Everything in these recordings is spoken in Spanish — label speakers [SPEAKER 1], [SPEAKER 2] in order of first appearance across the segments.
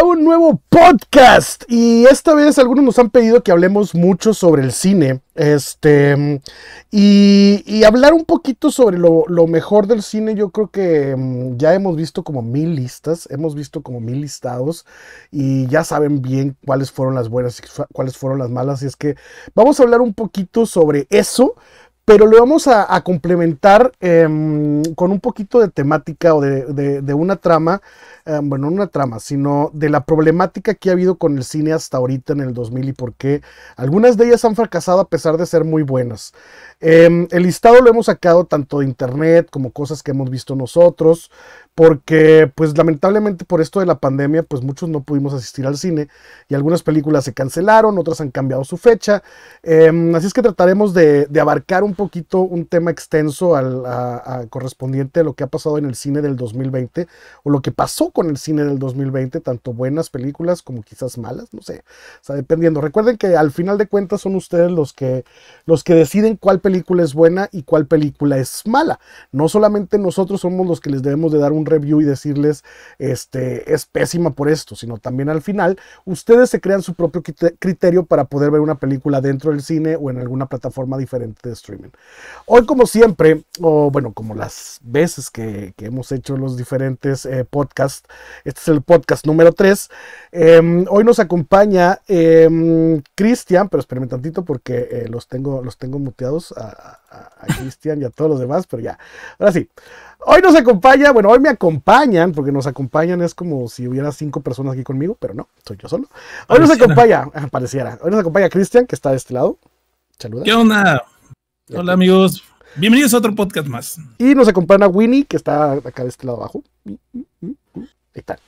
[SPEAKER 1] a un nuevo podcast. Y esta vez algunos nos han pedido que hablemos mucho sobre el cine. Este. Y, hablar un poquito sobre lo, mejor del cine. Yo creo que mm, ya hemos visto como mil listas. Hemos visto como mil listados. Y ya saben bien cuáles fueron las buenas y cuáles fueron las malas. Y es que vamos a hablar un poquito sobre eso pero lo vamos a, complementar em, con un poquito de temática o de, de una trama eh, bueno, una trama, sino de la problemática que ha habido con el cine hasta ahorita en el 2000 y por qué algunas de ellas han fracasado a pesar de ser muy buenas. Em, el listado lo hemos sacado tanto de internet como cosas que hemos visto nosotros, porque pues lamentablemente por esto de la pandemia pues muchos no pudimos asistir al cine y algunas películas se cancelaron, otras han cambiado su fecha. Em, así es que trataremos de, abarcar un poquito un tema extenso al, correspondiente a lo que ha pasado en el cine del 2020 o lo que pasó con el cine del 2020, tanto buenas películas como quizás malas, no sé, o sea, dependiendo. Recuerden que al final de cuentas son ustedes los que, los que deciden cuál película película es buena y cuál película es mala. No solamente nosotros somos los que les debemos de dar un review y decirles, este, es pésima por esto, sino también al final ustedes se crean su propio criterio para poder ver una película dentro del cine o en alguna plataforma diferente de streaming. Hoy como siempre, o bueno, como las veces que, hemos hecho los diferentes eh, podcasts, este es el podcast número 3, Em, hoy nos acompaña em, Cristian, pero espérenme tantito porque eh, los, tengo, los tengo muteados a, Cristian y a todos los demás, pero ya. Ahora sí. Hoy nos acompaña, bueno, hoy me acompañan, porque nos acompañan es como si hubiera cinco personas aquí conmigo, pero no, soy yo solo. Hoy nos acompaña, ah, pareciera, hoy nos acompaña Cristian, que está de este lado. Saluda. ¿Qué
[SPEAKER 2] onda? Hola amigos, bienvenidos a otro podcast más.
[SPEAKER 1] Y nos acompaña Winnie, que está acá de este lado abajo. Mm, mm, mm, Ahí está.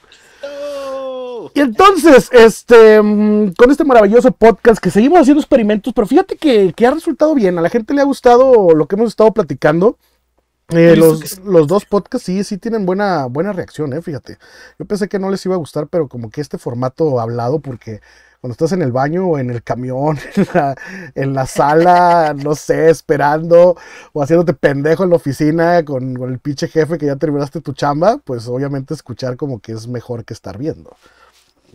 [SPEAKER 1] Y entonces, este, mm, con este maravilloso podcast que seguimos haciendo experimentos, pero fíjate que, ha resultado bien, a la gente le ha gustado lo que hemos estado platicando. Eh, los, dos podcasts sí, sí tienen buena, buena reacción, eh, fíjate. Yo pensé que no les iba a gustar, pero como que este formato hablado, porque cuando estás en el baño o en el camión, en la, sala, no sé, esperando o haciéndote pendejo en la oficina con el pinche jefe que ya terminaste tu chamba, pues obviamente escuchar como que es mejor que estar viendo.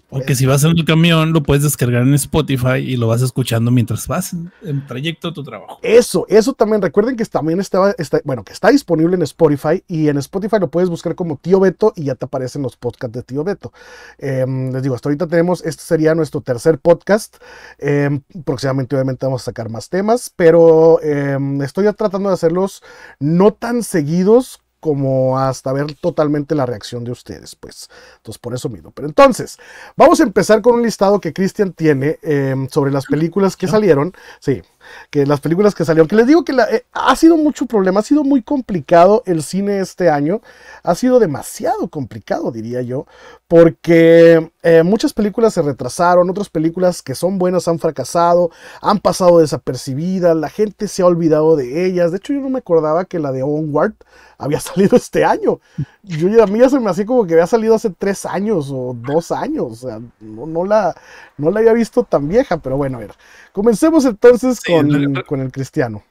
[SPEAKER 2] Porque si vas en el camión, lo puedes descargar en Spotify y lo vas escuchando mientras vas en trayecto a tu trabajo.
[SPEAKER 1] Eso, eso también. Recuerden que también estaba, está, bueno, que está disponible en Spotify y en Spotify lo puedes buscar como Tío Beto y ya te aparecen los podcasts de Tío Beto. Em, les digo, hasta ahorita tenemos, este sería nuestro tercer podcast. Em, próximamente, obviamente, vamos a sacar más temas, pero eh, estoy tratando de hacerlos no tan seguidos como hasta ver totalmente la reacción de ustedes, pues. Entonces, por eso mismo. Pero entonces, vamos a empezar con un listado que Cristian tiene em, sobre las películas que salieron. Sí que las películas que salieron. Que les digo que eh, ha sido mucho problema, ha sido muy complicado el cine este año. Ha sido demasiado complicado, diría yo, porque eh, muchas películas se retrasaron, otras películas que son buenas han fracasado, han pasado desapercibidas, la gente se ha olvidado de ellas. De hecho, yo no me acordaba que la de Onward había salido este año. Yo a mí ya se me hacía como que había salido hace tres años o dos años. O sea, no la no la había visto tan vieja, pero bueno, a ver. Comencemos entonces con, el cristiano.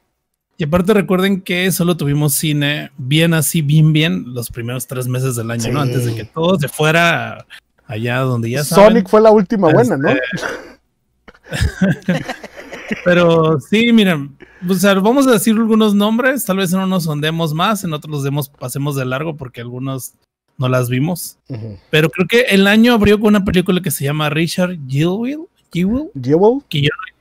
[SPEAKER 2] Y aparte recuerden que solo tuvimos cine bien así, bien, bien, los primeros tres meses del año, ¿no? Antes de que todo se fuera allá donde ya saben. Sonic fue la última buena, ¿no? Este, pero sí, miren, pues, vamos a decir algunos nombres, tal vez en unos sondemos más, en otros los demos, pasemos de largo porque algunos no las vimos. Pero creo que el año abrió con una película que se llama Richard Jewell, Jewell,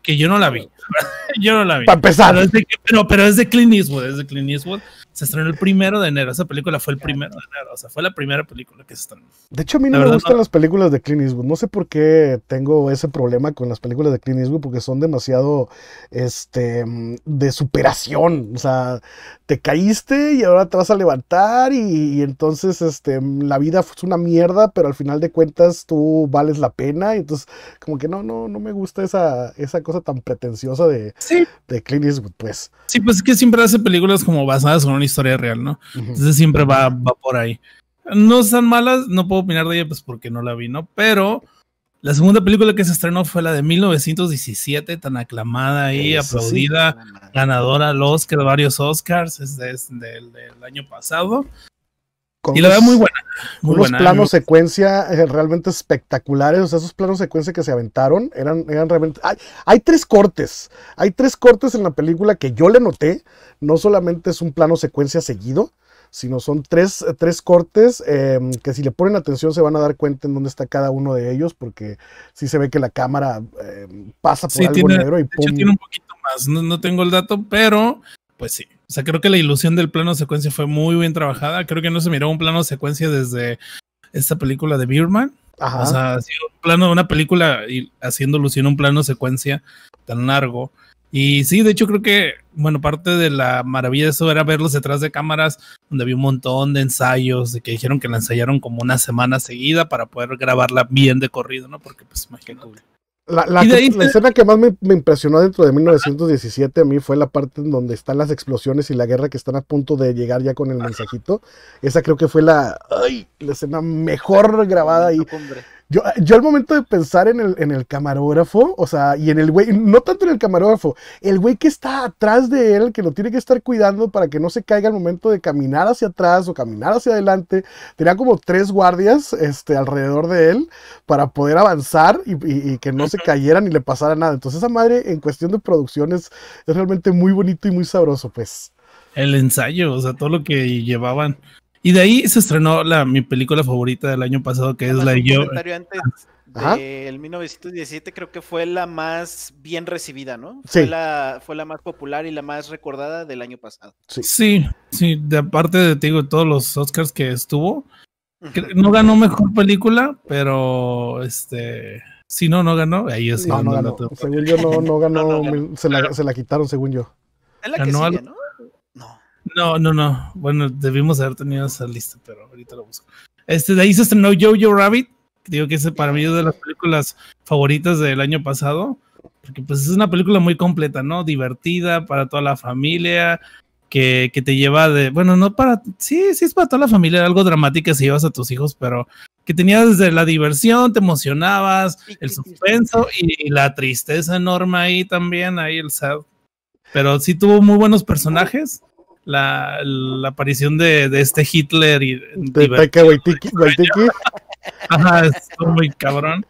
[SPEAKER 2] que yo no la vi. yo no la vi. Para empezar. Pero es, de, pero, es, de, Clint Eastwood, es de Clint Eastwood. Se estrenó el primero de enero. Esa película fue el primero de enero. O sea, fue la primera película que se estrenó. De hecho,
[SPEAKER 1] a mí no me gustan las películas de Clint Eastwood. No sé por qué tengo ese problema con las películas de Clint Eastwood, porque son demasiado este, de superación. O sea, te caíste y ahora te vas a levantar y, entonces este, la vida es una mierda, pero al final de cuentas tú vales la pena. entonces, como que no, no, no me gusta esa, esa cosa tan pretenciosa de, de Clint Eastwood, pues.
[SPEAKER 2] Sí, pues es que siempre hace películas como basadas en una historia real, ¿no? Entonces siempre va, por ahí. No están malas, no puedo opinar de ella, pues porque no la vi, ¿no? Pero la segunda película que se estrenó fue la de 1917, tan aclamada y aplaudida, ganadora al Oscar, varios Oscars, es, del año pasado y la verdad muy buena. unos planos secuencia
[SPEAKER 1] eh, realmente espectaculares, o sea, esos planos secuencia que se aventaron eran, eran realmente... Hay, tres cortes, hay tres cortes en la película que yo le noté, no solamente es un plano secuencia seguido, sino son tres, tres cortes em, que si le ponen atención se van a dar cuenta en dónde está cada uno de ellos, porque si se ve que la cámara em, pasa por algo negro y pum, tiene un poquito
[SPEAKER 2] más, no tengo el dato, pero pues sí. O sea, creo que la ilusión del plano secuencia fue muy bien trabajada. Creo que no se miró un plano secuencia desde esta película de Birman. O sea, ha un plano de una película y haciendo ilusión un plano secuencia tan largo. Y sí, de hecho creo que, bueno, parte de la maravilla de eso era verlos detrás de cámaras, donde había un montón de ensayos, de que dijeron que la ensayaron como una semana seguida para poder grabarla bien de corrido, ¿no? Porque pues imagínate. La, la, escena
[SPEAKER 1] que más me, impresionó dentro de 1917 a mí fue la parte en donde están las explosiones y la guerra que están a punto de llegar ya con el mensajito. Esa creo que fue la, la escena mejor grabada ahí. Yo, eh, yo al momento de pensar en el, en el camarógrafo, o sea, y en el güey, no tanto en el camarógrafo, el güey que está atrás de él, que lo tiene que estar cuidando para que no se caiga al momento de caminar hacia atrás o caminar hacia adelante, tenía como tres guardias este, alrededor de él para poder avanzar y, que no se cayera ni le pasara nada. Entonces esa madre en cuestión de producciones es realmente muy bonito y muy sabroso, pues.
[SPEAKER 2] El ensayo, o sea, todo lo que llevaban y de ahí se estrenó la, mi película favorita del año pasado, que es la de yo.
[SPEAKER 3] el 1917 creo que fue la más bien recibida, ¿no? Sí. Fue, la, fue la más popular y la más recordada del año pasado.
[SPEAKER 2] Sí, sí, sí de aparte de todos los Oscars que estuvo. No ganó mejor película, pero este si no, no ganó. Ahí es. No, Según yo,
[SPEAKER 1] no, ganó. Se, la, se la quitaron, según yo.
[SPEAKER 2] Es la que sigue, ¿no? No, no, no. Bueno, debimos haber tenido esa lista, pero ahorita lo busco. Este, de ahí se estrenó Jojo Rabbit. Digo que es para mí una de las películas favoritas del año pasado. Porque pues es una película muy completa, ¿no? Divertida para toda la familia. Que, te lleva de, bueno, no para, sí, sí es para toda la familia, algo dramática si llevas a tus hijos, pero que tenías desde la diversión, te emocionabas, el suspenso y, y, la tristeza enorme ahí también, ahí el sad. Pero sí tuvo muy buenos personajes, la, aparición de, este Hitler y de Taika Waitiki. Ajá, muy cabrón.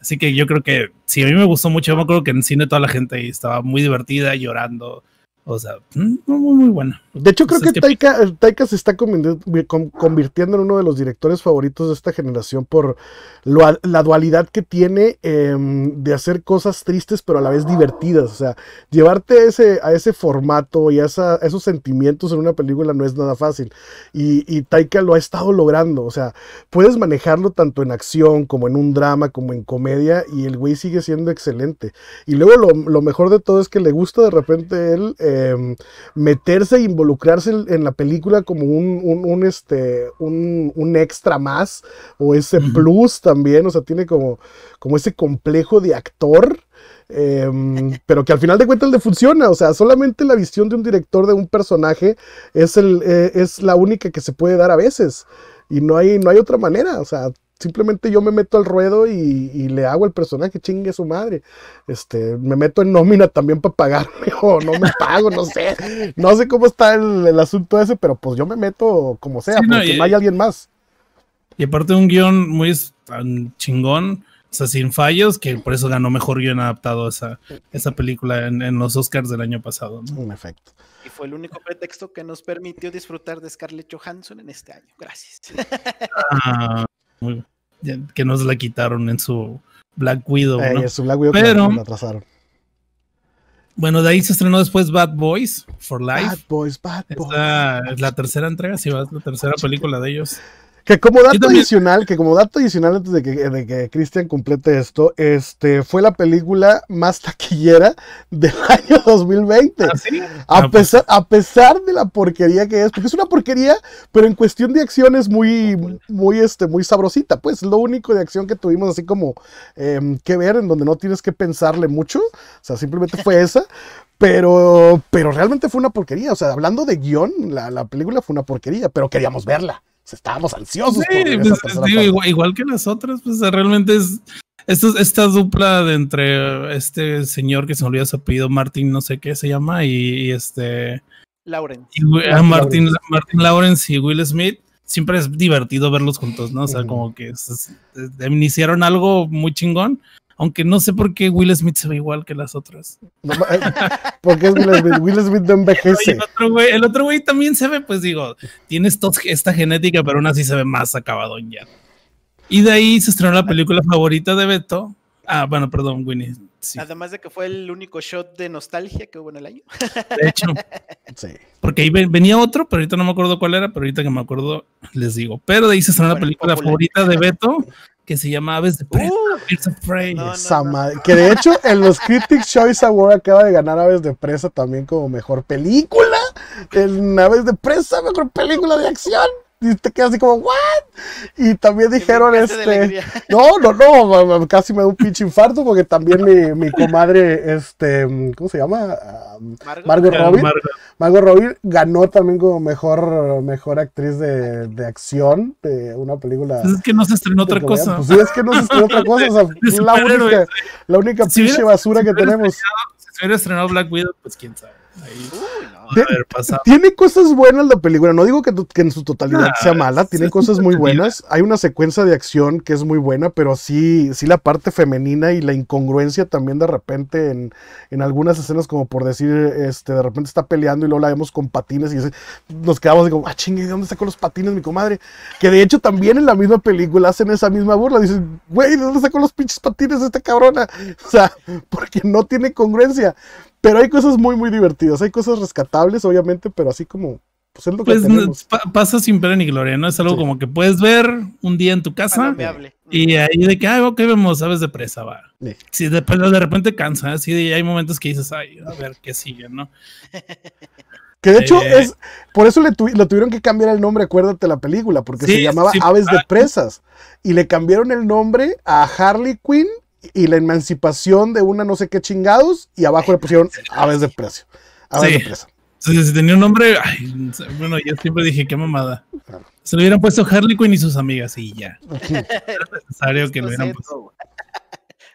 [SPEAKER 2] Así que yo creo que si a mí me gustó mucho. Yo me acuerdo que en cine toda la gente estaba muy divertida, llorando. O sea, mm, muy, muy buena. De hecho, creo que
[SPEAKER 1] eh, Taika, se está convirtiendo en uno de los directores favoritos de esta generación por la dualidad que tiene em, de hacer cosas tristes pero a la vez divertidas. O sea, llevarte ese, a ese formato y a, esos sentimientos en una película no es nada fácil. Y, Taika lo ha estado logrando. O sea, puedes manejarlo tanto en acción como en un drama, como en comedia, y el güey sigue siendo excelente. Y luego lo, mejor de todo es que le gusta de repente él em, meterse e involucrarse lucrarse en, la película como un, este, un, extra más o ese plus también, o sea, tiene como, como ese complejo de actor. Em, pero que al final de cuentas le funciona, o sea, solamente la visión de un director de un personaje es, el, eh, es la única que se puede dar a veces y no hay, no hay otra manera, o sea, simplemente yo me meto al ruedo y, le hago el personaje, chingue su madre. Este, me meto en nómina también para pagarme o no me pago, no sé. No sé cómo está el, asunto ese, pero pues yo me meto como sea, porque no hay alguien más.
[SPEAKER 2] Y aparte un guión muy chingón, o sea, sin fallos, que por eso ganó mejor guión adaptado a esa, esa película en, los Oscars del año pasado. ¿no? En efecto.
[SPEAKER 3] Y fue el único pretexto que nos permitió disfrutar de Scarlett Johansson en este año. Gracias.
[SPEAKER 2] Ah, que nos la quitaron en su Black Widow. Pero, Bueno, de ahí se estrenó después Bad Boys for Life. Bad Boys, la tercera entrega, si vas, la tercera película de ellos.
[SPEAKER 1] Que como dato adicional, que como dato adicional antes de que, de Cristian complete esto, este fue la película más taquillera del año 2020. ¿Ah, a, ah, pues. pesar, a pesar de la porquería que es, porque es una porquería, pero en cuestión de acción es muy, muy, este, muy sabrosita. Pues lo único de acción que tuvimos así como em, que ver, en donde no tienes que pensarle mucho, o sea, simplemente fue esa. Pero, pero realmente fue una porquería. O sea, hablando de guión, la película fue una porquería, pero queríamos verla. Pues, estábamos ansiosos. Sí, pues,
[SPEAKER 2] igual, que las otras, pues realmente es esta, dupla de entre este señor que se me olvida su apellido, Martin, no sé qué se llama, y, este. Lawrence. Ah, Martín Martin, Lawrence. y Will Smith. Siempre es divertido verlos juntos, ¿no? O sea, como que iniciaron algo muy chingón aunque no sé por qué Will Smith se ve igual que las otras.
[SPEAKER 1] porque es Will Smith. Will Smith no envejece.
[SPEAKER 2] el, otro güey, también se ve, pues digo, tienes esta genética, pero aún así se ve más acabado ya. Y de ahí se estrenó la película favorita de Beto. Ah, bueno, perdón, Winnie.
[SPEAKER 3] Además de que fue el único shot de nostalgia que hubo en el año. De hecho, sí.
[SPEAKER 2] porque ahí venía otro, pero ahorita no me acuerdo cuál era, pero ahorita que me acuerdo les digo. Pero de ahí se estrenó la película favorita de Beto, que se llama Aves de Presa. Uh. Que de
[SPEAKER 1] hecho en los Critics Choice Award acaba de ganar Aves de Presa también como mejor película. En Aves de Presa,
[SPEAKER 3] mejor película de acción
[SPEAKER 1] y te quedas así como, ¿what? Y también dijeron, este, no, no, no, casi me da un pinche infarto porque también mi, mi comadre, este, ¿cómo se llama? Margot, Robin. Margot. Robin ganó también como mejor, mejor actriz de, de acción de una película. Pues es
[SPEAKER 2] que no se estrenó otra cosa. Pues sí, es que no se estrenó otra cosa,
[SPEAKER 1] la, única, pinche basura que tenemos. Si
[SPEAKER 2] hubiera estrenado Black Widow, pues quién sabe. Ahí. Tiene
[SPEAKER 1] cosas buenas la película. No digo que, en su totalidad sea mala, tiene cosas muy buenas. Hay una secuencia de acción que es muy buena, pero sí, sí la parte femenina y la incongruencia también de repente en, algunas escenas, como por decir, este, de repente está peleando y luego la vemos con patines y nos quedamos como, ah, chingue, ¿de dónde sacó los patines mi comadre? Que de hecho también en la misma película hacen esa misma burla. Dicen, güey, ¿de dónde sacó los pinches patines esta cabrona? O sea, porque no tiene congruencia. Pero hay cosas muy, muy divertidas. Hay cosas rescatables, obviamente, pero así como. Pues, es lo que pues,
[SPEAKER 2] pasa sin pena ni gloria, ¿no? Es algo como que puedes ver un día en tu casa y ahí de que, ah, ok, vemos aves de presa, va. Sí. Si después de repente cansa, así ¿eh? hay momentos que dices, ay, a ver qué sigue, ¿no?
[SPEAKER 1] Que de hecho eh, es. Por eso le, tuvieron que cambiar el nombre, acuérdate la película, porque se llamaba Aves de ah. Presas. Y le cambiaron el nombre a Harley Quinn y la emancipación de una no sé qué chingados y abajo le pusieron aves de precio.
[SPEAKER 2] Aves de presa. si tenía un nombre, bueno, yo siempre dije, qué mamada. Se lo hubieran puesto Harley Quinn y sus amigas y ya. Era necesario que lo hubieran puesto.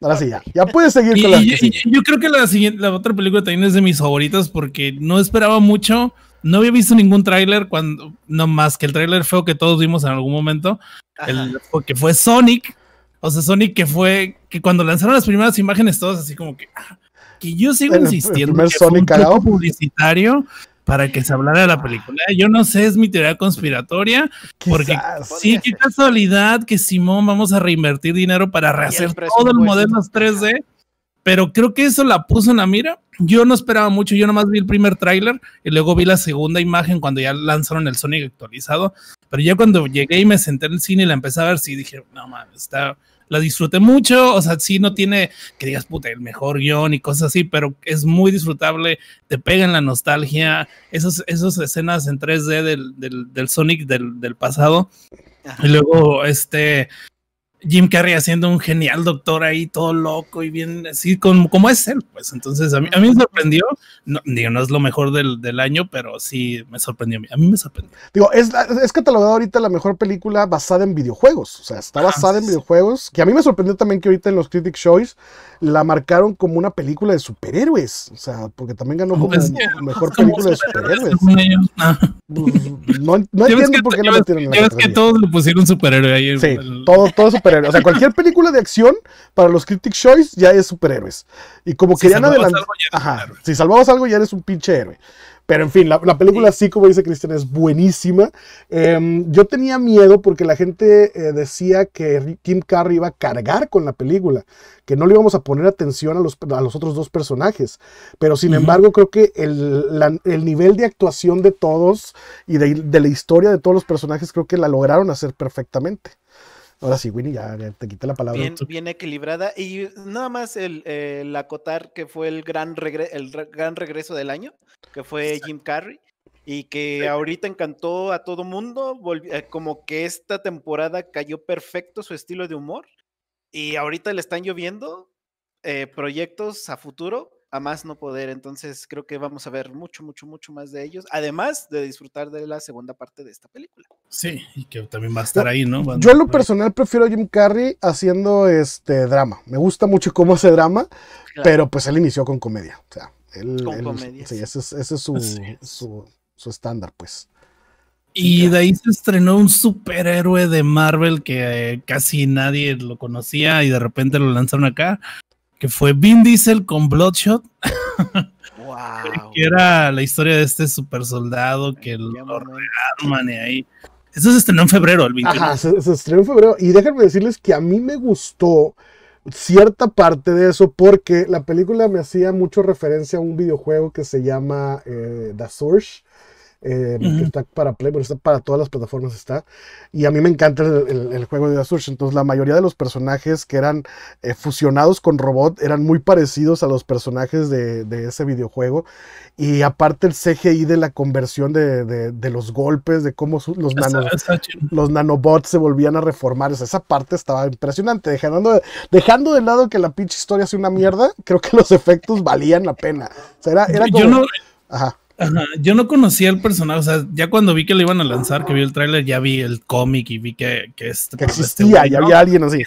[SPEAKER 2] Ahora sí, ya. Ya puedes seguir con la. Yo creo que la, siguiente, la otra película también es de mis favoritas porque no esperaba mucho. No había visto ningún tráiler cuando, no más que el tráiler feo que todos vimos en algún momento, el, que fue Sonic, o sea, Sonic que fue, que cuando lanzaron las primeras imágenes, todos así como que, ah, que yo sigo insistiendo, el que fue un publicitario para que se hablara de la película. Yo no sé, es mi teoría conspiratoria, porque sí, qué casualidad que Simón vamos a reinvertir dinero para rehacer todo el modelo 3D, pero creo que eso la puso en la mira. Yo no esperaba mucho, yo nomás vi el primer tráiler y luego vi la segunda imagen cuando ya lanzaron el Sonic actualizado, pero ya cuando llegué y me senté en el cine y la empecé a ver, sí dije, no mames, está la disfruté mucho, o sea, sí no tiene que digas, puta, el mejor guión y cosas así, pero es muy disfrutable, te pega en la nostalgia, esas, esas escenas en 3D del, del, Sonic del, pasado. Y luego, este, Jim Carrey haciendo un genial doctor ahí, todo loco y bien así como, es él, pues entonces a mí, a mí me sorprendió, digo, no es lo mejor del, año, pero sí me sorprendió, a mí me sorprendió.
[SPEAKER 1] Digo, es, es catalogada ahorita la mejor película basada en videojuegos, o sea, está basada en videojuegos, que a mí me sorprendió también que ahorita en los Critic Choice la marcaron como una película de superhéroes, o sea, porque también ganó como la mejor película de superhéroes.
[SPEAKER 2] No,
[SPEAKER 1] pues, entiendo por qué la metieron
[SPEAKER 2] en la que todos le pusieron superhéroe ahí. Sí, el... todo, todo superhéroe
[SPEAKER 1] o sea, cualquier película de acción para los Critic Choice ya es superhéroes. Y como que querían adelantar. Ajá, si salvamos algo ya eres un pinche héroe. Pero en fin, la, película sí. como dice Cristian, es buenísima. Em, yo tenía miedo porque la gente eh, decía que Kim Carrey iba a cargar con la película, que no le íbamos a poner atención a los, otros dos personajes. Pero sin embargo, creo que el, nivel de actuación de todos y de, de la historia de todos los personajes, creo que la lograron hacer perfectamente. Ahora sí, Winnie, ya, te quité la palabra.
[SPEAKER 3] Bien, equilibrada. Y nada más el, acotar que fue el gran, el gran regreso del año, que fue Jim Carrey y que ahorita encantó a todo mundo, eh, como que esta temporada cayó perfecto su estilo de humor y ahorita le están lloviendo eh, proyectos a futuro a más no poder. Entonces creo que vamos a ver mucho, mucho, mucho más de ellos, además de disfrutar de la segunda parte de esta película. Sí, y que
[SPEAKER 2] también va a estar ahí, ¿no? yo en lo
[SPEAKER 1] personal prefiero a Jim Carrey haciendo este drama. Me gusta mucho cómo hace drama, pero pues él inició con comedia. O sea, él, comedia. Sí, ese es, su, Su, estándar, pues.
[SPEAKER 2] Y de ahí se estrenó un superhéroe de Marvel que eh, casi nadie lo conocía y de repente lo lanzaron acá que fue Vin Diesel con Bloodshot. Wow. que era la historia de este super soldado que lo rearman y ahí. Eso se estrenó en febrero, el 21.
[SPEAKER 1] se, estrenó en febrero. Y déjenme decirles que a mí me gustó cierta parte de eso porque la película me hacía mucho referencia a un videojuego que se llama eh, The Surge que eh, está para Play, pero está para todas las plataformas está. Y a mí me encanta el, el, juego de The Entonces la mayoría de los personajes que eran eh, fusionados con robot eran muy parecidos a los personajes de, de, ese videojuego. Y aparte el CGI de la conversión de, de, los golpes, de cómo los, los nanobots se volvían a reformar. esa parte estaba impresionante. Dejando, dejando de lado que la pinche historia sea una mierda, creo que los efectos valían la pena. O era, era Yo no...
[SPEAKER 2] Ajá yo no conocía el personaje, o sea, ya cuando vi que lo iban a lanzar, que vi el tráiler, ya vi el cómic y vi que, que, este, pues, este existía, ya había alguien así.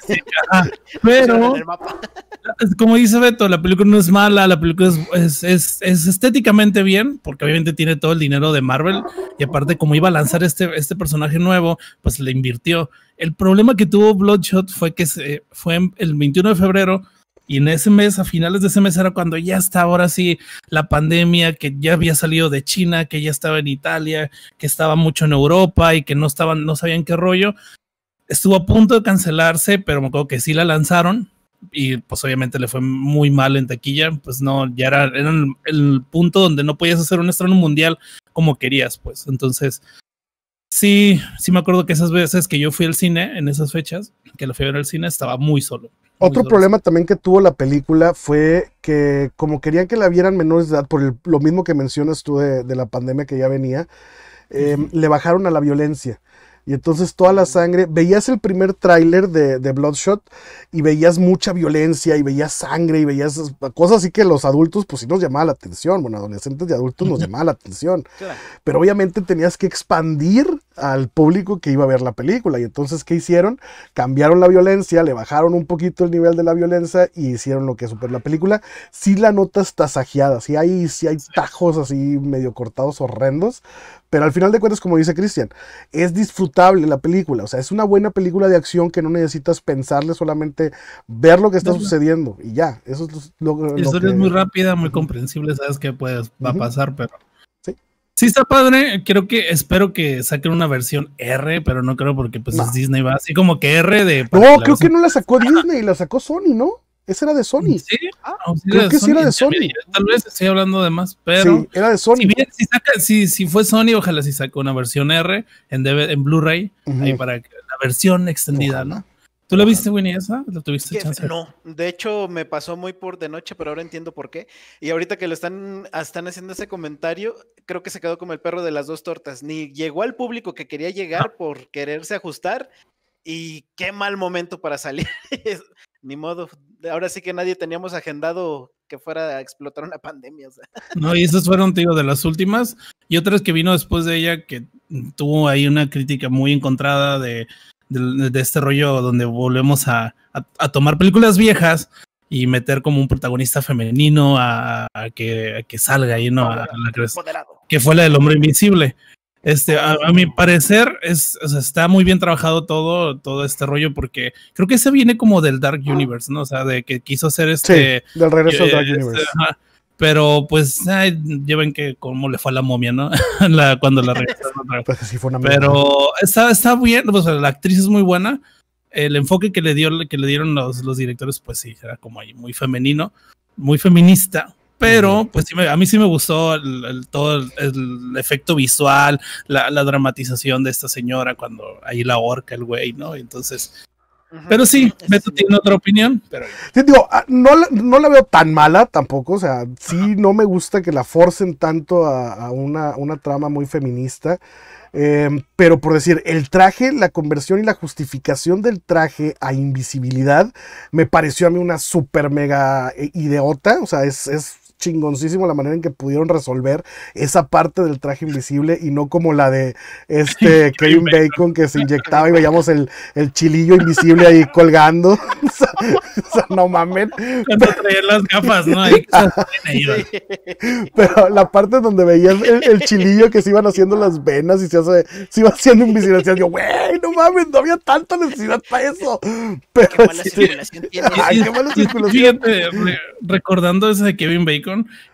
[SPEAKER 2] pero, como dice Beto, la película no es mala, la película es, estéticamente bien, porque obviamente tiene todo el dinero de Marvel, y aparte como iba a lanzar este, este personaje nuevo, pues le invirtió. El problema que tuvo Bloodshot fue que se, fue el 21 de febrero, y en ese mes, a finales de ese mes, era cuando ya estaba ahora sí la pandemia, que ya había salido de China, que ya estaba en Italia, que estaba mucho en Europa y que no estaban, no sabían qué rollo. Estuvo a punto de cancelarse, pero me acuerdo que sí la lanzaron y pues obviamente le fue muy mal en taquilla, pues no, ya era, era el, el punto donde no podías hacer un estreno mundial como querías, pues entonces Sí, sí me acuerdo que esas veces que yo fui al cine, en esas fechas, que lo fui a ver al cine, estaba muy solo. Otro problema
[SPEAKER 1] también que tuvo la película fue que como querían que la vieran menores de edad, por lo mismo que mencionas tú de, la pandemia que ya venía, em, le bajaron a la violencia. Y entonces toda la sangre, veías el primer tráiler de, Bloodshot y veías mucha violencia y veías sangre y veías cosas así que los adultos pues sí nos llamaba la atención, bueno, adolescentes y adultos nos llamaba la atención. Pero obviamente tenías que expandir al público que iba a ver la película. Y entonces, ¿qué hicieron? Cambiaron la violencia, le bajaron un poquito el nivel de la violencia y hicieron lo que super la película. Sí la notas tasajeada, si hay, sí hay tajos así medio cortados horrendos, pero al final de cuentas, como dice Cristian, es disfrutable la película. O sea, es una buena película de acción que no necesitas pensarle, solamente ver lo que está sucediendo y ya. Eso es lo, la historia es muy
[SPEAKER 2] rápida, muy comprensible, sabes que pues, va a pasar, pero. Sí. Sí, está padre. Creo que espero que saquen una versión R, pero no creo porque pues Disney va así como que R de. No, creo que
[SPEAKER 1] no la sacó Disney, la sacó Sony, ¿no? Ese era de Sony. Sí,
[SPEAKER 2] ah, ah pues, creo que sí era de Sony. Tal vez estoy hablando de más, pero. Sí, era de Sony. Si, si, fue Sony, ojalá si sacó una versión R en, en Blu-ray, para la versión extendida, ¿no? ¿Tú la viste, Winnie, esa? ¿La tuviste chance? No,
[SPEAKER 3] de hecho me pasó muy por de noche, pero ahora entiendo por qué. Y ahorita que lo están, ah, están haciendo ese comentario, creo que se quedó como el perro de las dos tortas. Ni llegó al público que quería llegar ah. por quererse ajustar. Y qué mal momento para salir. Ni modo, ahora sí que nadie teníamos agendado que fuera a explotar una pandemia.
[SPEAKER 2] No, y esas fueron, digo, de las últimas. Y otras que vino después de ella, que tuvo ahí una crítica muy encontrada de, este rollo donde volvemos a, tomar películas viejas y meter como un protagonista femenino a, que, salga y ¿no? La que, que, fue la del hombre invisible. Este, a, mi parecer, es, está muy bien trabajado todo, todo este rollo, porque creo que se viene como del Dark Universe, ¿no? O sea, de que quiso hacer este. Sí, del regreso eh, del Dark eh, Universe. Este, pero pues, ya ven que cómo le fue a la momia, ¿no? la, cuando la regresaron pues sí, fue una Pero está, está bien, la actriz es muy buena. El enfoque que le, dio, que le dieron los, los directores, pues sí, era como ahí muy femenino, muy feminista pero pues sí a mí sí me gustó todo el, efecto visual, la, dramatización de esta señora cuando ahí la horca el güey, ¿no? Entonces, pero sí,
[SPEAKER 1] Meto tiene otra opinión. Pero... digo, ah, no, la veo tan mala tampoco. O sea, sí no me gusta que la forcen tanto a, una, trama muy feminista. Eh, pero por decir, el traje, la conversión y la justificación del traje a invisibilidad me pareció a mí una super mega eh, idiota. O sea, es chingoncísimo la manera en que pudieron resolver esa parte del traje invisible y no como la de este Kevin Bacon que se inyectaba y veíamos el, el chilillo invisible ahí colgando. o, sea, no mamen. Cuando las gafas, ¿no? Pero la parte donde veías el, chilillo que se iban haciendo las venas y se, hace, se iba haciendo invisible, yo, güey, no mames, no había tanta necesidad para eso. Pero
[SPEAKER 2] qué mala recordando eso de Kevin Bacon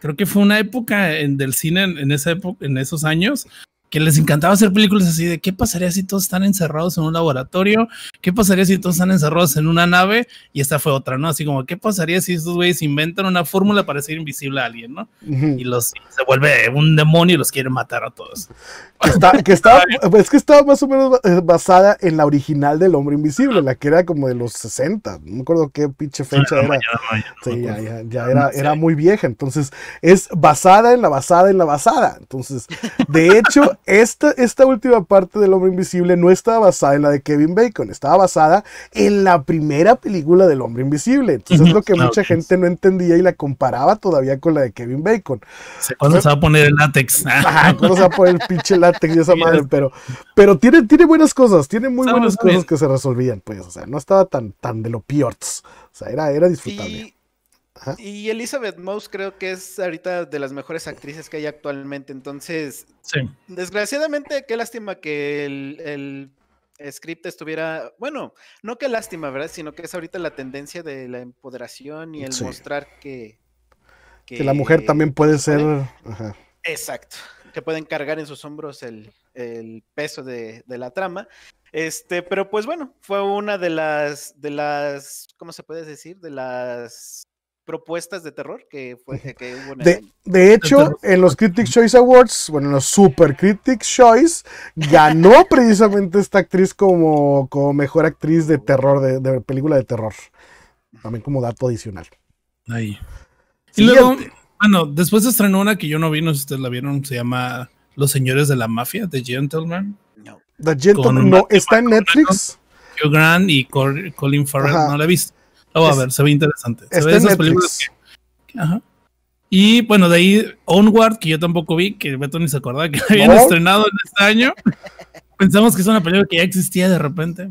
[SPEAKER 2] Creo que fue una época en, del cine en esa época, en esos años, que les encantaba hacer películas así de qué pasaría si todos están encerrados en un laboratorio, qué pasaría si todos están encerrados en una nave y esta fue otra, ¿no? Así como qué pasaría si estos güeyes inventan una fórmula para ser invisible a alguien, ¿no? Y los se vuelve un demonio y los quiere matar a todos. Que está, que
[SPEAKER 1] es que estaba más o menos eh, basada en la original del Hombre Invisible, la que era como de los 60, no me acuerdo qué pinche fecha era. sí, ya, era, era muy vieja, entonces es basada en la basada en la basada, entonces de hecho Esta, esta última parte del Hombre Invisible no estaba basada en la de Kevin Bacon, estaba basada en la primera película del Hombre Invisible. Entonces es lo que ah, mucha gente no entendía y la comparaba todavía con la de Kevin Bacon. ¿Cuándo se va a
[SPEAKER 2] poner el látex?
[SPEAKER 1] ¿cuándo se va a poner el pinche látex y esa madre? Pero, pero tiene, tiene buenas cosas, tiene muy buenas cosas que se resolvían, pues. O sea, no estaba tan, tan de lo peor, O sea, era, era disfrutable.
[SPEAKER 3] Y Elizabeth Moss creo que es ahorita de las mejores actrices que hay actualmente. Entonces, desgraciadamente, qué lástima que el, script estuviera, bueno, no qué lástima, ¿verdad? Sino que es ahorita la tendencia de la empoderación y el mostrar que, que, la mujer también puede ser... Exacto, que pueden cargar en sus hombros el, peso de, de, la trama. Este, pero pues bueno, fue una de las, de las, ¿cómo se puede decir? De las propuestas de terror que, fue, que
[SPEAKER 1] de, hecho, en los Critics Choice Awards, bueno, en los Super Critics Choice, ganó precisamente esta actriz como, como mejor actriz de terror, de, película de terror. También como dato adicional. Ahí. Y luego,
[SPEAKER 2] bueno, después estrenó una que yo no vi, no sé si ustedes la vieron, se llama Los Señores de la Mafia, de Gentleman. No. The Gentleman,
[SPEAKER 1] está en Netflix.
[SPEAKER 2] Hugh y Colin Farrell, no la he visto. Oh a ver, se ve interesante. Se ve Y bueno, de ahí Onward, que yo tampoco vi, que Beto ni se acordaba que habían estrenado en este año. Pensamos que es una película que ya existía de repente,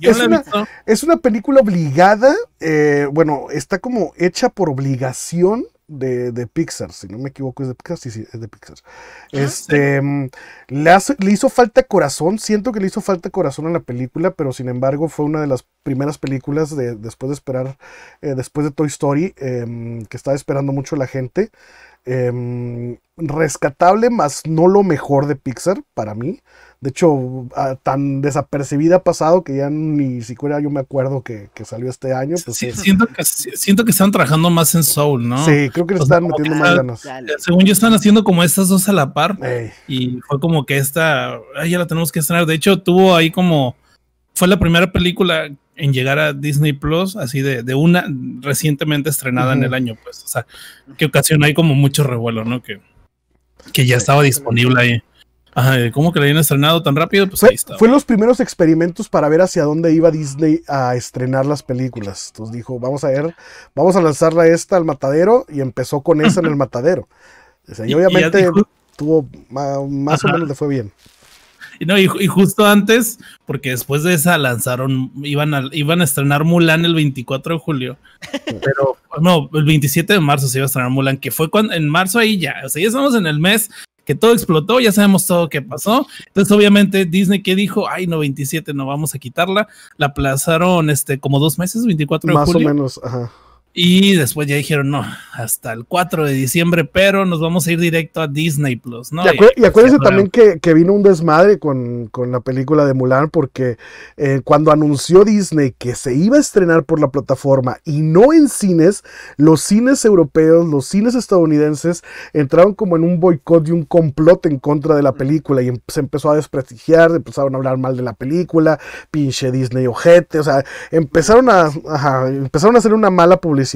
[SPEAKER 2] es, una,
[SPEAKER 1] es una película obligada, eh, bueno, está como hecha por obligación de, de, Pixar, si no me equivoco, es de Pixar, sí, sí, es de Pixar. Este, mm, le, le, hizo falta corazón, siento que le hizo falta corazón a la película, pero sin embargo fue una de las primeras películas de, después de esperar, eh, después de Toy Story, em, que estaba esperando mucho la gente. Em, rescatable, más no lo mejor de Pixar para mí. De hecho, ah, tan desapercibida ha pasado que ya ni siquiera yo me acuerdo que,
[SPEAKER 2] salió este año. Pues, siento, que, siento que están trabajando más en Soul, ¿no? Sí, creo que están metiendo más ganas. Según yo, están haciendo como estas dos a la par. Y fue como que esta, ay, ya la tenemos que estrenar. De hecho, tuvo ahí como, fue la primera película en llegar a Disney Plus, así de, de una recientemente estrenada en el año, pues, o sea, que ocasionó ahí como mucho revuelo, ¿no? Que, que ya estaba disponible ahí. ¿cómo que la habían estrenado tan rápido? Pues fue, ahí está. Fue
[SPEAKER 1] los primeros experimentos para ver hacia dónde iba Disney a estrenar las películas. Entonces dijo, vamos a ver, vamos a lanzarla esta al matadero y empezó con esa en el matadero. y, obviamente tuvo más o menos le fue bien.
[SPEAKER 2] Y, no, y, justo antes, porque después de esa lanzaron, iban a, iban a estrenar Mulan el 24 de julio, pero no, el 27 de marzo se iba a estrenar Mulan, que fue en marzo ahí ya, o sea, ya estamos en el mes que todo explotó, ya sabemos todo qué pasó. Entonces, obviamente, Disney que dijo, ay, no, 27, no vamos a quitarla. La aplazaron este, como dos meses, 24 de Más o menos, ajá. Y después ya dijeron, no, hasta el 4 de diciembre, pero nos vamos a ir directo a Disney Plus, ¿no? Y, acuérdense también
[SPEAKER 1] que, vino un desmadre con, la película de Mulan, porque eh, cuando anunció Disney que se iba a estrenar por la plataforma y no en cines, los cines europeos, los cines estadounidenses entraron como en un boicot y un complot en contra de la película y se empezó a desprestigiar, empezaron a hablar mal de la película, pinche Disney ojete, o sea, empezaron a, empezaron a hacer una mala publicidad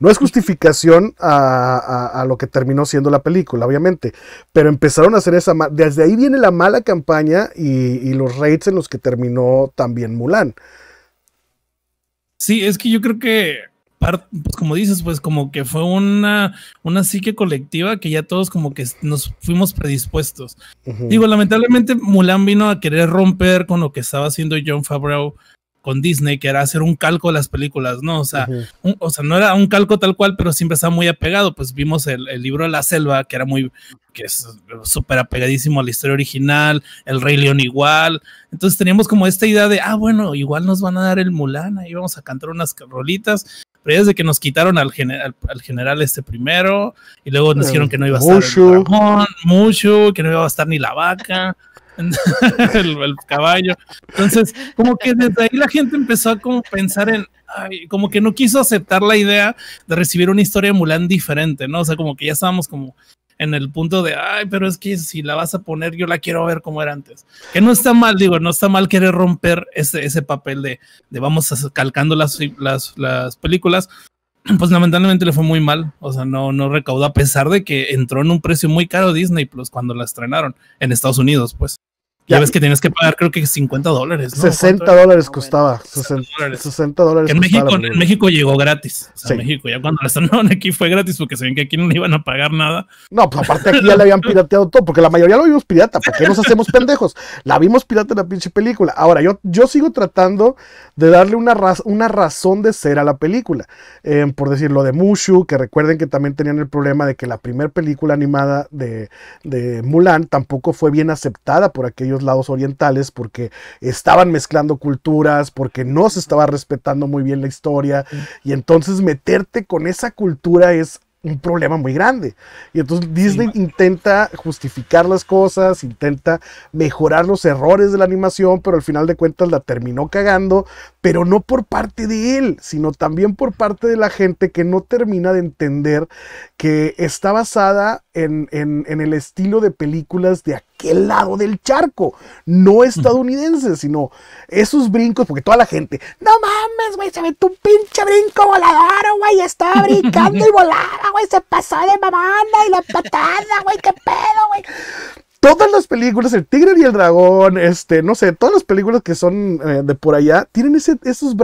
[SPEAKER 1] no es justificación a, lo que terminó siendo la película, obviamente, pero empezaron a hacer esa, desde ahí viene la mala campaña y, los raids en los que terminó también Mulan.
[SPEAKER 2] Sí, es que yo creo que pues como dices, pues como que fue una, una psique colectiva que ya todos como que nos fuimos predispuestos. Digo, lamentablemente Mulan vino a querer romper con lo que estaba haciendo John Favreau con Disney, que era hacer un calco de las películas, ¿no? O sea, o sea, no era un calco tal cual, pero siempre estaba muy apegado. Pues vimos el, libro de la selva, que era muy, que es súper apegadísimo a la historia original, el Rey León igual. Entonces teníamos como esta idea de, ah, bueno, igual nos van a dar el Mulan, ahí vamos a cantar unas rolitas. Pero ya desde que nos quitaron al, al, general este primero, y luego nos dijeron que no iba a estar el mucho, que no iba a estar ni la vaca. el, caballo. Entonces, como que desde ahí la gente empezó a como pensar en, ay, como que no quiso aceptar la idea de recibir una historia de Mulan diferente, ¿no? O sea, como que ya estábamos como en el punto de, ay, pero es que si la vas a poner, yo la quiero ver como era antes. Que no está mal, digo, no está mal querer romper ese, papel de, de vamos calcando las, las, las películas, pues lamentablemente le fue muy mal, o sea, no, no recaudó a pesar de que entró en un precio muy caro Disney Plus cuando la estrenaron en Estados Unidos, pues. Ya, ves que tenías que pagar creo que 50 dólares. 60
[SPEAKER 1] dólares costaba. 60 dólares. en, México,
[SPEAKER 2] llegó gratis. México, ya cuando la aquí fue gratis porque se que aquí no le iban a pagar nada. No, pues aparte aquí ya
[SPEAKER 1] le habían pirateado todo, porque la mayoría lo vimos pirata. ¿por qué nos hacemos pendejos? La vimos pirata en la pinche película. Ahora, yo, yo sigo tratando de darle una, una razón de ser a la película. Eh, por decir lo de Mushu, que recuerden que también tenían el problema de que la primera película animada de, de Mulan tampoco fue bien aceptada por aquellos lados orientales porque estaban mezclando culturas, porque no se estaba respetando muy bien la historia y entonces meterte con esa cultura es un problema muy grande. Y entonces Disney intenta justificar las cosas, intenta mejorar los errores de la animación, pero al final de cuentas la terminó cagando, pero no por parte de él, sino también por parte de la gente que no termina de entender que está basada en, en, en el estilo de películas de aquí el lado del charco. No estadounidense sino esos brincos, porque toda la gente,
[SPEAKER 3] no mames, güey, se metió un pinche brinco volador, güey, estaba brincando y volaba, güey, se pasó de mamada
[SPEAKER 1] y la patada, güey, qué pedo, güey todas las películas, El Tigre y el Dragón, este, no sé, todas las películas que son eh, de por allá, tienen esos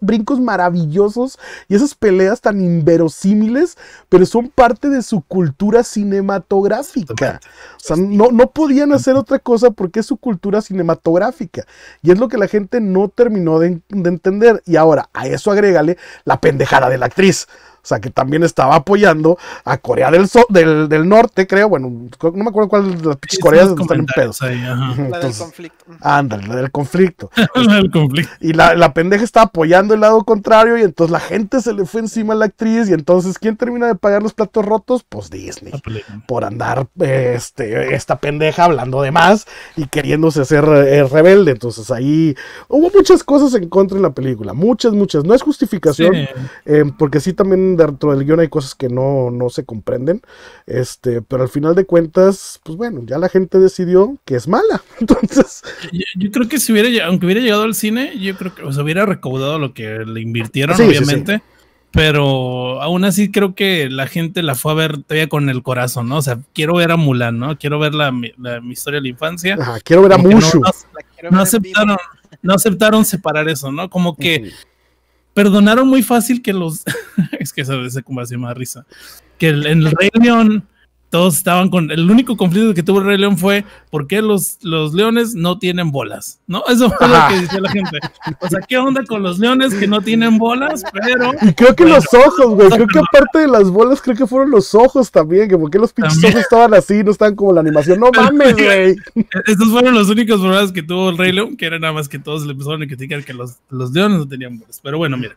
[SPEAKER 1] brincos maravillosos y esas peleas tan inverosímiles, pero son parte de su cultura cinematográfica. O sea, no, no podían hacer otra cosa porque es su cultura cinematográfica. Y es lo que la gente no terminó de, de entender. Y ahora, a eso agrégale la pendejada de la actriz o sea que también estaba apoyando a Corea del, del, Norte, creo. Bueno, no me acuerdo cuál de las Coreas están en pedos. la del conflicto. Ándale, la del conflicto. la del conflicto. Y la, la pendeja estaba apoyando el lado contrario y entonces la gente se le fue encima a la actriz y entonces ¿quién termina de pagar los platos rotos? Pues Disney. Por andar este, esta pendeja hablando de más y queriéndose ser eh, rebelde. Entonces ahí hubo muchas cosas en contra en la película. Muchas, muchas. No es justificación, eh, porque sí también dentro del guión hay cosas que no, se comprenden. Este, pero al final de cuentas, pues bueno, ya la gente decidió que es mala. Entonces.
[SPEAKER 2] Yo, creo que si hubiera, aunque hubiera llegado al cine, yo creo que se hubiera recaudado lo que le invirtieron, obviamente. Pero aún así creo que la gente la fue a ver todavía con el corazón, ¿no? O sea, quiero ver a Mulan, ¿no? Quiero ver la, historia de la infancia. quiero ver a Mushu. No, aceptaron no aceptaron separar eso, ¿no? Como que perdonaron muy fácil que los. es que esa vez se me más risa. Que en el Rey León estaban con. El único conflicto que tuvo el Rey León fue por qué los, los leones no tienen bolas, ¿no? Eso fue lo que decía la gente. O sea, ¿qué onda con los leones que no tienen bolas? Pero. Y creo que los
[SPEAKER 1] ojos, güey. Creo que aparte de las bolas, creo que fueron los ojos también, que porque los pinches ojos estaban así, no estaban como la animación. No mames, güey.
[SPEAKER 2] Estos fueron los únicos problemas que tuvo el Rey León, que era nada más que todos le empezaron a criticar que los, los leones no tenían bolas. Pero bueno, mira.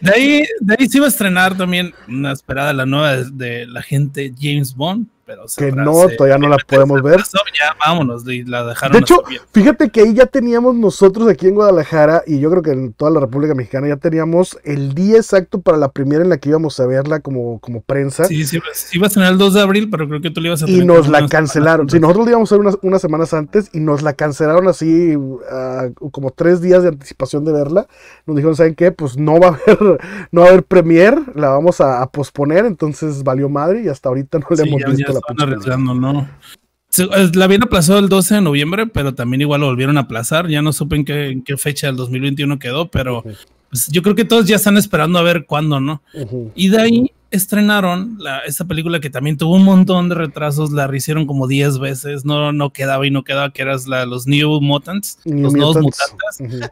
[SPEAKER 2] De ahí, de ahí se iba a estrenar también una esperada la nueva de la gente James one Que no, todavía
[SPEAKER 1] no la podemos ver.
[SPEAKER 2] ya vámonos, la dejaron. De hecho,
[SPEAKER 1] fíjate que ahí ya teníamos nosotros aquí en Guadalajara, y yo creo que en toda la República Mexicana ya teníamos el día exacto para la primera en la que íbamos a verla como, como prensa. Sí,
[SPEAKER 2] sí, pues, iba a ser el 2 de abril, pero creo que tú le ibas a... Y nos la
[SPEAKER 1] cancelaron. Sí, nosotros lo íbamos a ver unas, semanas antes y nos la cancelaron así ah, como tres días de anticipación de verla. Nos dijeron, ¿saben qué? Pues no va a haber, no a haber premier, la vamos a, posponer, entonces valió madre y hasta ahorita no le hemos visto la
[SPEAKER 2] ¿no? Eh, la habían aplazado el 12 de noviembre, pero también igual lo volvieron a aplazar. Ya no supe en qué, fecha del 2021 quedó, pero pues, yo creo que todos ya están esperando a ver cuándo, ¿no? Y de ahí estrenaron la, esta película que también tuvo un montón de retrasos, la hicieron como 10 veces, no, no quedaba y no quedaba, que eras los New Mutants, los nuevos mutantes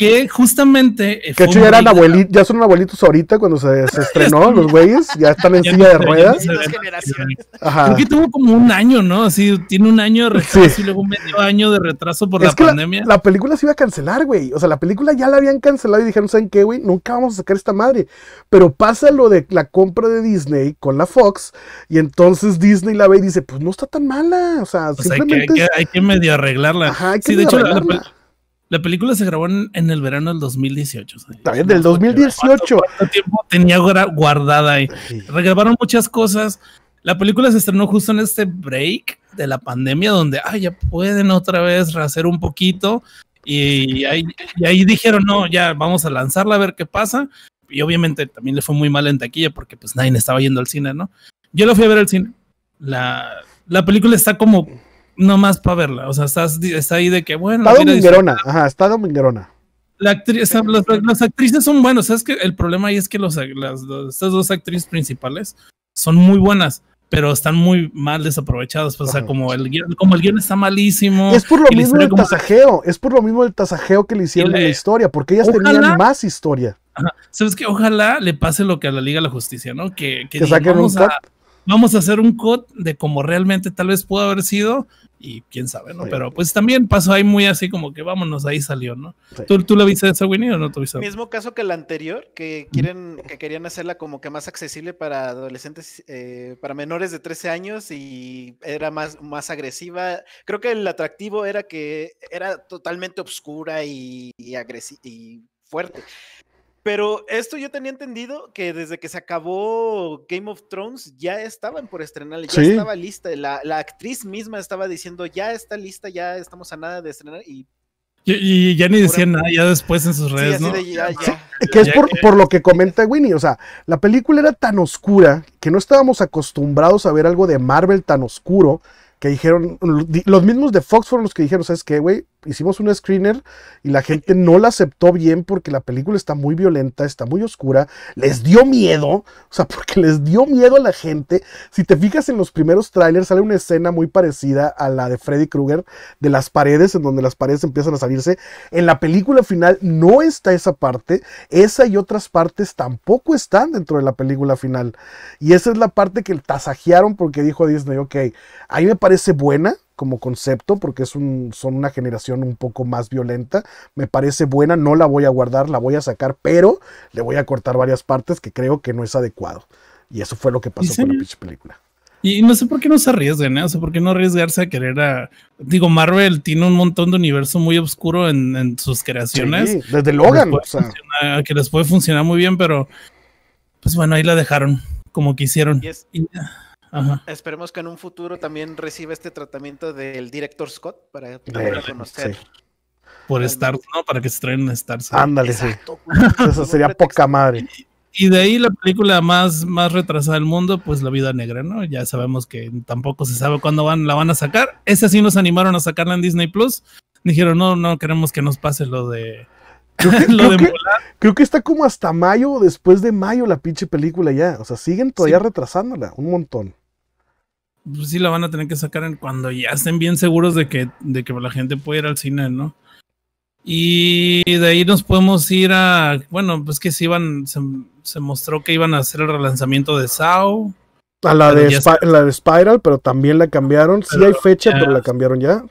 [SPEAKER 2] que justamente. Que hecho ya
[SPEAKER 1] ya son abuelitos ahorita cuando se, estrenó, los güeyes, ya están en silla de ruedas.
[SPEAKER 2] Ajá. Creo tuvo como un año, ¿no? Así, tiene un año de retraso y luego medio año de retraso por la pandemia. La,
[SPEAKER 1] película se iba a cancelar, güey. O sea, la película ya la habían cancelado y dijeron, ¿saben qué, güey? Nunca vamos a sacar esta madre. Pero pasa lo de la compra de Disney con la Fox y entonces Disney la ve y dice, pues no está tan mala. O sea, hay,
[SPEAKER 2] que, medio arreglarla. sí, de hecho, arreglarla. La película se grabó en, el verano del 2018. También del 2018. tiempo tenía guardada ahí? Regrabaron muchas cosas. La película se estrenó justo en este break de la pandemia, donde ah, ya pueden otra vez rehacer un poquito. Y ahí, dijeron, no, ya vamos a lanzarla a ver qué pasa. Y obviamente también le fue muy mal en taquilla porque pues nadie estaba yendo al cine, ¿no? Yo la fui a ver al cine. La, la película está como no más para verla. O sea, estás, está ahí de que, bueno. Está dominguerona,
[SPEAKER 1] ajá, está dominguerona.
[SPEAKER 2] La las, actrices son buenas. sabes que el problema ahí es que los, estas dos actrices principales son muy buenas, pero están muy mal desaprovechadas. o sea, como el, guión, como el guión está malísimo. Es por lo mismo el tasajeo.
[SPEAKER 1] Es por lo mismo el tasajeo que le hicieron en la historia, porque ellas tenían más historia.
[SPEAKER 2] Sabes que ojalá le pase lo que a la Liga de la Justicia, ¿no? Que, que, que saquen vamos a hacer un cut de como realmente tal vez pudo haber sido y quién sabe, ¿no? Pero pues también pasó ahí muy así como que vámonos, ahí salió, ¿no? ¿Tú, ¿Tú, la viste esa Winnie o no viste? Mismo
[SPEAKER 3] caso que la anterior, que quieren, que querían hacerla como que más accesible para adolescentes, eh, para menores de 13 años y era más, más agresiva. Creo que el atractivo era que era totalmente obscura y, y fuerte. Pero esto yo tenía entendido que desde que se acabó Game of Thrones ya estaban por estrenar, ya estaba lista. La, la, actriz misma estaba diciendo, ya está lista, ya estamos a nada de estrenar y...
[SPEAKER 2] Y, ya ni decían nada, ya después en sus redes, ¿no? Que
[SPEAKER 1] es por, por lo que comenta Winnie, o sea, la película era tan oscura que no estábamos acostumbrados a ver algo de Marvel tan oscuro que dijeron, los mismos de Fox fueron los que dijeron, ¿sabes qué, güey? hicimos un screener y la gente no la aceptó bien porque la película está muy violenta, está muy oscura, les dio miedo, o sea, porque les dio miedo a la gente. Si te fijas en los primeros trailers, sale una escena muy parecida a la de Freddy Krueger, de las paredes, en donde las paredes empiezan a salirse. En la película final no está esa parte, esa y otras partes tampoco están dentro de la película final. Y esa es la parte que tasajearon porque dijo Disney, ok, ahí me parece buena, como concepto, porque es un, son una generación un poco más violenta. Me parece buena, no la voy a guardar, la voy a sacar, pero le voy a cortar varias partes que creo que no es adecuado. Y eso fue lo que pasó con la pinche película.
[SPEAKER 2] Y no sé por qué no se arriesgan, ¿eh? O sea, ¿por qué no arriesgarse a querer a... Digo, Marvel tiene un montón de universo muy oscuro en, sus creaciones. Sí, desde Logan, o sea. que les puede funcionar muy bien, pero... Pues bueno, ahí la dejaron, como quisieron. Y
[SPEAKER 3] Esperemos que en un futuro también reciba este tratamiento del director Scott para eh, conocer.
[SPEAKER 2] Por estar ¿no? Para que se traigan Stars. Ándale, sí.
[SPEAKER 1] Eso sería poca madre.
[SPEAKER 2] Y, de ahí la película más, más retrasada del mundo, pues La Vida Negra, ¿no? Ya sabemos que tampoco se sabe cuándo van, la van a sacar. Esa sí nos animaron a sacarla en Disney Plus. Dijeron, no, no queremos que nos pase lo de. Creo que, lo de
[SPEAKER 1] creo que está como hasta mayo, o después de mayo, la pinche película ya. O sea, siguen todavía retrasándola un montón.
[SPEAKER 2] Pues sí la van a tener que sacar en cuando ya estén bien seguros de que, de que la gente puede ir al cine, ¿no? Y de ahí nos podemos ir a, bueno, pues que se iban, se, mostró que iban a hacer el relanzamiento de Sao. A la, de,
[SPEAKER 1] la de Spiral, pero también la cambiaron. si hay fecha, pero la cambiaron ya.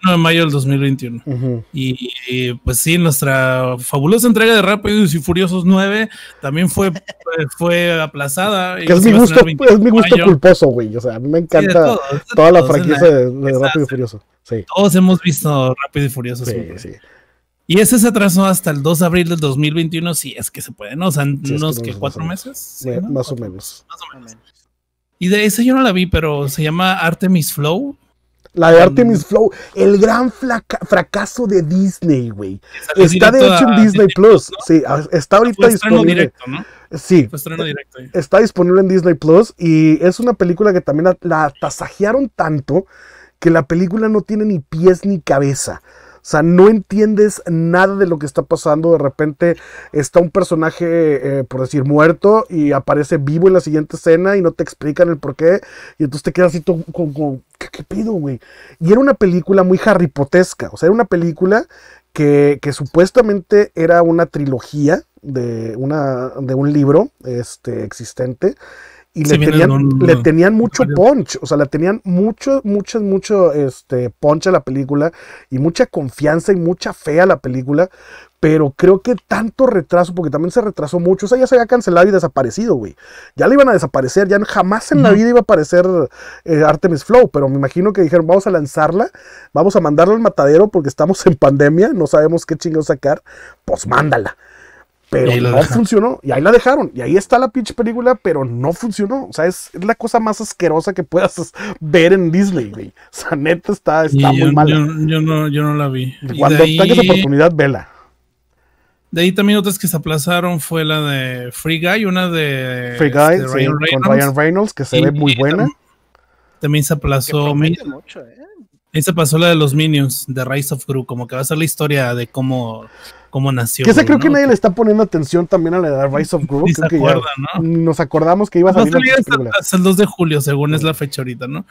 [SPEAKER 2] 21 de mayo del 2021. y, pues sí, nuestra fabulosa entrega de Rápidos y Furiosos 9 también fue, pues, fue aplazada. es, mi gusto, es gusto
[SPEAKER 1] culposo, güey. O sea, a mí me encanta toda la franquicia de, Rápido y Furioso.
[SPEAKER 2] Todos hemos visto Rápido y Furioso. Y ese se atrasó hasta el 2 de abril del 2021, si es que se puede, ¿no? O sea, unos que, cuatro meses. Más, más, o menos. Y de ese yo no la vi, pero se llama Artemis Flow.
[SPEAKER 1] La de Artemis Flow, el gran fracaso de Disney, güey. Está de hecho en Disney, Plus. Sí, está ahorita disponible. Sí, eh, está disponible en Disney Plus y es una película que también la, la tasajearon tanto que la película no tiene ni pies ni cabeza. O sea, no entiendes nada de lo que está pasando. De repente está un personaje, eh, por decir, muerto y aparece vivo en la siguiente escena y no te explican el por qué. Y entonces te quedas así como, ¿qué, pido, güey? Y era una película muy potesca. O sea, era una película que, supuestamente era una trilogía de, una, de un libro este, existente y le, tenían, mucho punch, o sea, le tenían mucho, mucho, mucho este, punch a la película y mucha confianza y mucha fe a la película, pero creo que tanto retraso, porque también se retrasó mucho, o sea, ya se había cancelado y desaparecido, güey. Ya le iban a desaparecer, ya jamás en la vida iba a aparecer eh, Artemis Flow, pero me imagino que dijeron, vamos a lanzarla, vamos a mandarla al matadero porque estamos en pandemia, no sabemos qué chingados sacar, pues mándala. Pero no funcionó. Y ahí la dejaron. Y ahí está la pinche película, pero no funcionó. O sea, es, la cosa más
[SPEAKER 2] asquerosa que puedas ver en Disney, güey. O sea, neta está, muy mal Yo,
[SPEAKER 1] no, la vi. Cuando tengas oportunidad, vela.
[SPEAKER 2] De ahí también otras que se aplazaron fue la de Free Guy, una de, Free Guy, este, con Ryan Reynolds, que se ve muy buena. También, se aplazó. mucho, eh. Ahí se pasó la de los Minions, de Rise of Gru, como que va a ser la historia de cómo, cómo nació. Que esa creo que nadie
[SPEAKER 1] le está poniendo atención también a la de Rise of Gru. creo que Nos acordamos que iba a salir.
[SPEAKER 2] el 2 de julio, según es la fecha ahorita, ¿no?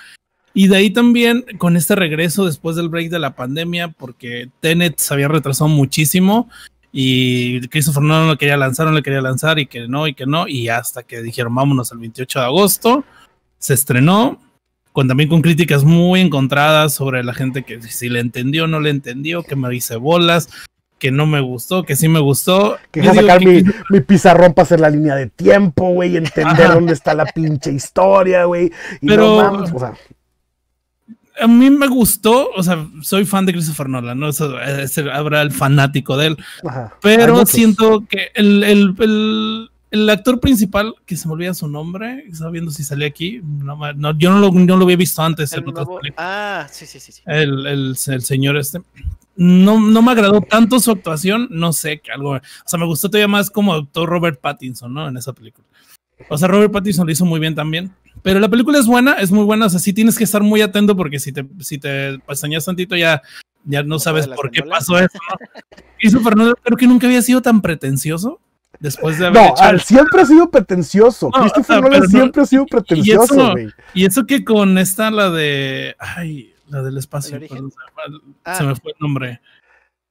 [SPEAKER 2] Y de ahí también, con este regreso después del break de la pandemia, porque Tenet se había retrasado muchísimo y Christopher Nolan lo quería lanzar, no le quería lanzar y que no, y que no, y hasta que dijeron vámonos el 28 de agosto, se estrenó también con críticas muy encontradas sobre la gente que si le entendió no le entendió, que me dice bolas, que no me gustó, que sí me gustó. Que sacar mi,
[SPEAKER 1] mi, pizarrón para hacer la línea de tiempo, güey, entender dónde está la pinche historia, güey.
[SPEAKER 2] Pero o sea. a mí me gustó, o sea, soy fan de Christopher Nolan, ¿no? Eso, habrá el fanático de él. Pero siento que el el actor principal, que se me olvida su nombre, estaba viendo si salía aquí. yo no lo, había visto antes. ah, sí, sí, sí. El, señor este. No, no me agradó tanto su actuación, no sé, algo. O sea, me gustó todavía más como actor Robert Pattinson, ¿no? En esa película. O sea, Robert Pattinson lo hizo muy bien también. Pero la película es buena, es muy buena. O sea, sí tienes que estar muy atento porque si te, si te tantito ya, ya no, sabes por qué pasó eso. ¿no? y creo que nunca había sido tan pretencioso Después de haber no,
[SPEAKER 1] siempre ha sido pretencioso. Christopher no, Nolan siempre ha sido pretencioso, güey.
[SPEAKER 2] y eso, que con esta, la de. Ay, la del espacio. Ah. se me fue el nombre.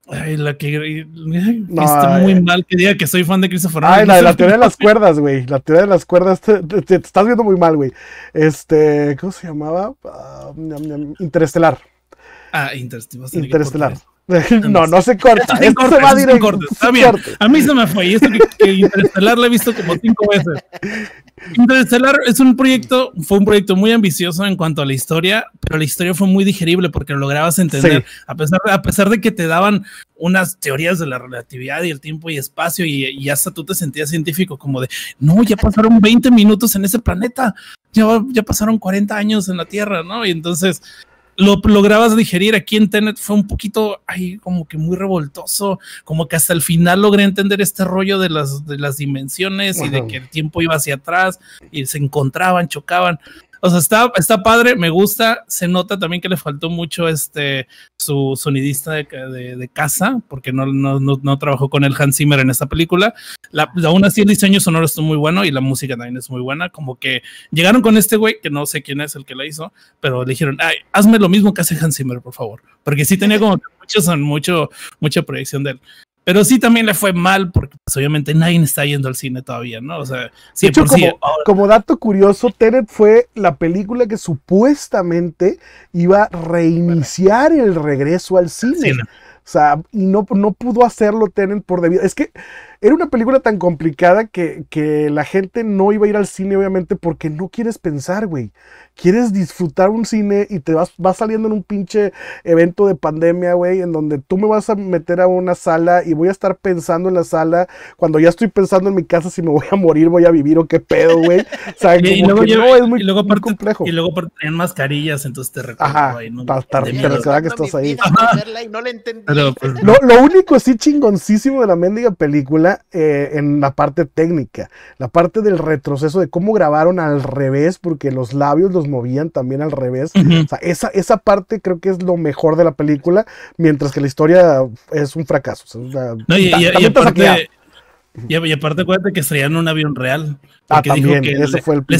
[SPEAKER 2] Ay, la que está eh. muy mal que diga que soy fan de Christopher Nolan. Ay, la, de la teoría de las
[SPEAKER 1] cuerdas, güey. La teoría de las cuerdas, te, estás viendo muy mal, güey. Este, ¿cómo se llamaba? Ah, Interestelar.
[SPEAKER 2] Ah, Interestelar. Interestelar.
[SPEAKER 1] No, no se corta. se va directo. Está bien.
[SPEAKER 2] A mí se me fue. Y esto que, que Interestelar lo he visto como cinco veces. Interestelar es un proyecto, fue un proyecto muy ambicioso en cuanto a la historia, pero la historia fue muy digerible porque lo lograbas entender. A, pesar, a pesar de que te daban unas teorías de la relatividad y el tiempo y espacio, y, hasta tú te sentías científico, como de no, ya pasaron 20 minutos en ese planeta, ya pasaron 40 años en la Tierra, ¿no? Y entonces lo lograbas digerir. Aquí en Tenet fue un poquito, ahí como que muy revoltoso, como que hasta el final logré entender este rollo de las, de las dimensiones y de que el tiempo iba hacia atrás y se encontraban, chocaban. O sea, está, está padre, me gusta. Se nota también que le faltó mucho este su sonidista de, casa, porque no, no, trabajó con el Hans Zimmer en esta película. La, aún así, el diseño sonoro está muy bueno y la música también es muy buena. Como que llegaron con este güey, que no sé quién es el que la hizo, pero le dijeron, hazme lo mismo que hace Hans Zimmer, por favor. Porque sí tenía como mucho, mucho, mucha proyección de él. Pero sí también le fue mal porque pues, obviamente nadie está yendo al cine todavía, ¿no? O sea, sí,
[SPEAKER 1] como, dato curioso, Tenet fue la película que supuestamente iba a reiniciar el regreso al cine. O sea, y no, no pudo hacerlo Tenet por debido. Es que era una película tan complicada que, la gente no iba a ir al cine, obviamente, porque no quieres pensar, güey. Quieres disfrutar un cine y te vas, vas saliendo en un pinche evento de pandemia, güey, en donde tú me vas a meter a una sala y voy a estar pensando en la sala cuando ya estoy pensando en mi casa si me voy a morir, voy a vivir o qué pedo, güey. y, luego,
[SPEAKER 2] es muy, complejo. Y luego tenían mascarillas, entonces te recuerdo ¿no? que estás ahí. no le pues,
[SPEAKER 1] lo, único así chingoncísimo de la mendiga película eh, en la parte técnica, la parte del retroceso, de cómo grabaron al revés, porque los labios los movían también al revés. esa, esa parte creo que es lo mejor de la película, mientras que la historia es un fracaso. y, aparte,
[SPEAKER 2] y, acuérdate que estrellaron un avión real. Ah,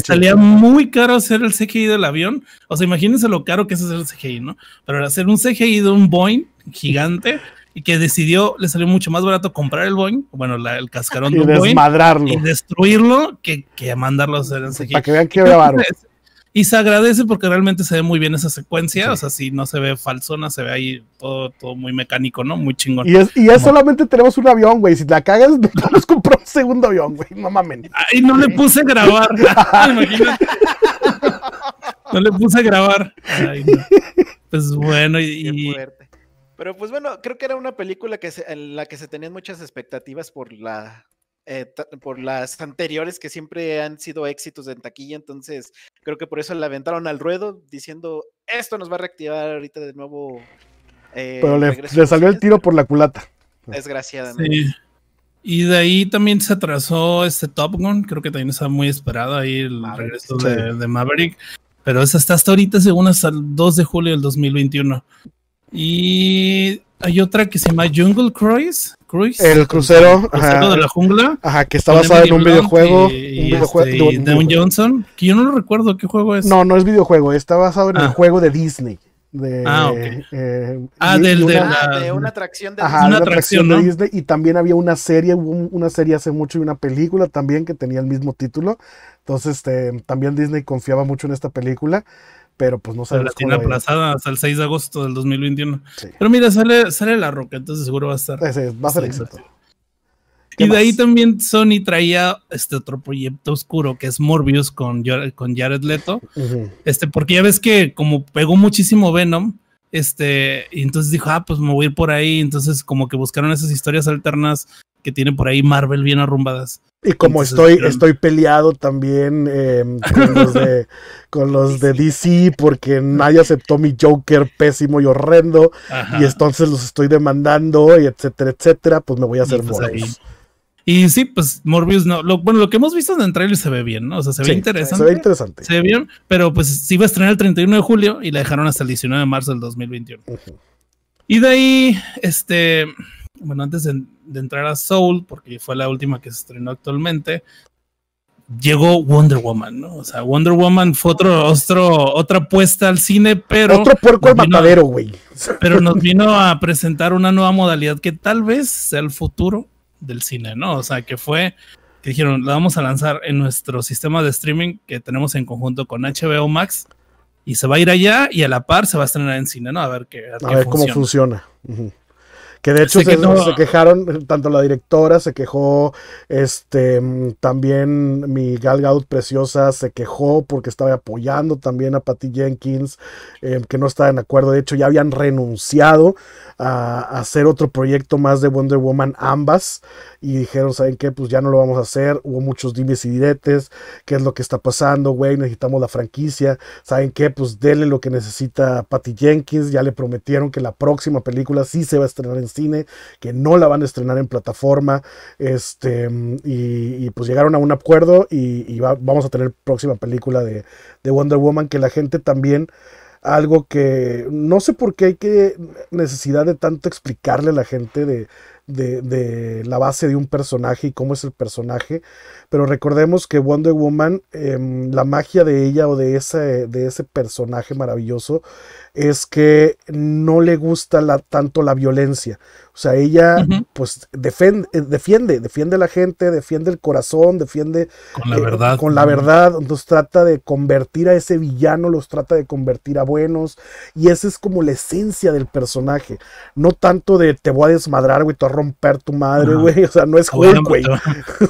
[SPEAKER 2] salía muy caro hacer el CGI del avión. O sea, imagínense lo caro que es hacer el CGI, ¿no? Pero hacer un CGI de un Boeing gigante y que decidió, le salió mucho más barato comprar el Boeing, bueno, el cascarón y desmadrarlo. y destruirlo que, mandarlo a hacer enseguida. Para que vean qué Y se agradece porque realmente se ve muy bien esa secuencia, o sea, si no se ve falsona, se ve ahí todo, todo muy mecánico, ¿no? Muy chingón. Y, es, y
[SPEAKER 1] solamente tenemos un avión, güey, si la cagas, no nos compró un segundo avión, güey, no mamen.
[SPEAKER 2] Ay, no le puse a grabar, imagínate. No le puse a grabar. Ay, Pues bueno, y...
[SPEAKER 3] Pero pues bueno, creo que era una película que en la que se tenían muchas expectativas por la eh, por las anteriores que siempre han sido éxitos en taquilla, entonces creo que por eso la aventaron al ruedo diciendo esto nos va a reactivar ahorita de nuevo. Eh, pero le,
[SPEAKER 2] salió el tiro por la culata.
[SPEAKER 3] Desgraciadamente.
[SPEAKER 2] Y de ahí también se atrasó este Top Gun, creo que también estaba muy esperado ahí el regreso de, Maverick, pero es está hasta ahorita según hasta el 2 de julio del 2021. Y hay otra que se llama Jungle Cruise. el crucero, de la jungla. Ajá, que está basado en un videojuego. un este, Johnson, que yo no lo recuerdo qué juego es. No,
[SPEAKER 1] no es videojuego, está basado en el ah. juego de Disney. ah, de, una, atracción de, Disney. Y también había una serie, hubo una serie hace mucho y una película también que tenía el mismo título. Entonces, este, también Disney confiaba mucho en esta película pero pues no sabemos. La tiene aplazada
[SPEAKER 2] hasta el 6 de agosto del 2021. Pero mira, sale, sale la roca, entonces seguro va a estar. va a ser exacto Y de ahí también Sony traía este otro proyecto oscuro que es Morbius con, con Jared Leto. Este, porque ya ves que como pegó muchísimo Venom, este, y entonces dijo, ah, pues me voy a ir por ahí. Entonces, como que buscaron esas historias alternas que tiene por ahí Marvel bien arrumbadas.
[SPEAKER 1] Y como estoy, estoy peleado también em, con, los de, DC porque nadie aceptó mi Joker pésimo y horrendo. Y entonces los estoy demandando y etcétera, etcétera. Pues me voy a hacer por pues
[SPEAKER 2] y sí, pues Morbius no. bueno, lo que hemos visto en el trailer se ve bien, ¿no? O sea, se ve interesante. Se ve interesante. Se ve bien, pero pues se iba a estrenar el 31 de julio y la dejaron hasta el 19 de marzo del 2021. Y de ahí, este. Bueno, antes de, entrar a Soul, porque fue la última que se estrenó actualmente, llegó Wonder Woman, ¿no? O sea, Wonder Woman fue otro, otro otra puesta al cine, pero. Otro puerco matadero, güey. Pero nos vino a presentar una nueva modalidad que tal vez sea el futuro del cine, ¿no? O sea, que fue que dijeron, la vamos a lanzar en nuestro sistema de streaming que tenemos en conjunto con HBO Max y se va a ir allá y a la par se va a estrenar en cine, ¿no? A ver qué. A, a ver cómo funciona.
[SPEAKER 1] Que de hecho se, quejaron, tanto la directora se quejó, este, también mi Gal Gadot preciosa se quejó porque estaba apoyando también a Patty Jenkins, eh, que no estaba en acuerdo. De hecho, ya habían renunciado a hacer otro proyecto más de Wonder Woman ambas y dijeron, ¿saben qué? Pues ya no lo vamos a hacer. Hubo muchos dimes y diretes. ¿Qué es lo que está pasando, güey? Necesitamos la franquicia. ¿Saben qué? Pues denle lo que necesita Patty Jenkins. Ya le prometieron que la próxima película sí se va a estrenar en cine, que no la van a estrenar en plataforma. Este, y, pues llegaron a un acuerdo y, vamos a tener próxima película de, de Wonder Woman que la gente también algo que no sé por qué hay que necesidad de tanto explicarle a la gente de, de, la base de un personaje y cómo es el personaje. Pero recordemos que Wonder Woman, em, la magia de ella o de ese, de ese personaje maravilloso es que no le gusta tanto la violencia. O sea, ella pues eh, defiende, defiende la gente, defiende el corazón, defiende
[SPEAKER 2] con la eh, verdad. con la verdad,
[SPEAKER 1] entonces trata de convertir a ese villano, los trata de convertir a buenos. Y esa es como la esencia del personaje. No tanto de te voy a desmadrar, güey, te voy a romper tu madre, güey. O sea, no es como güey.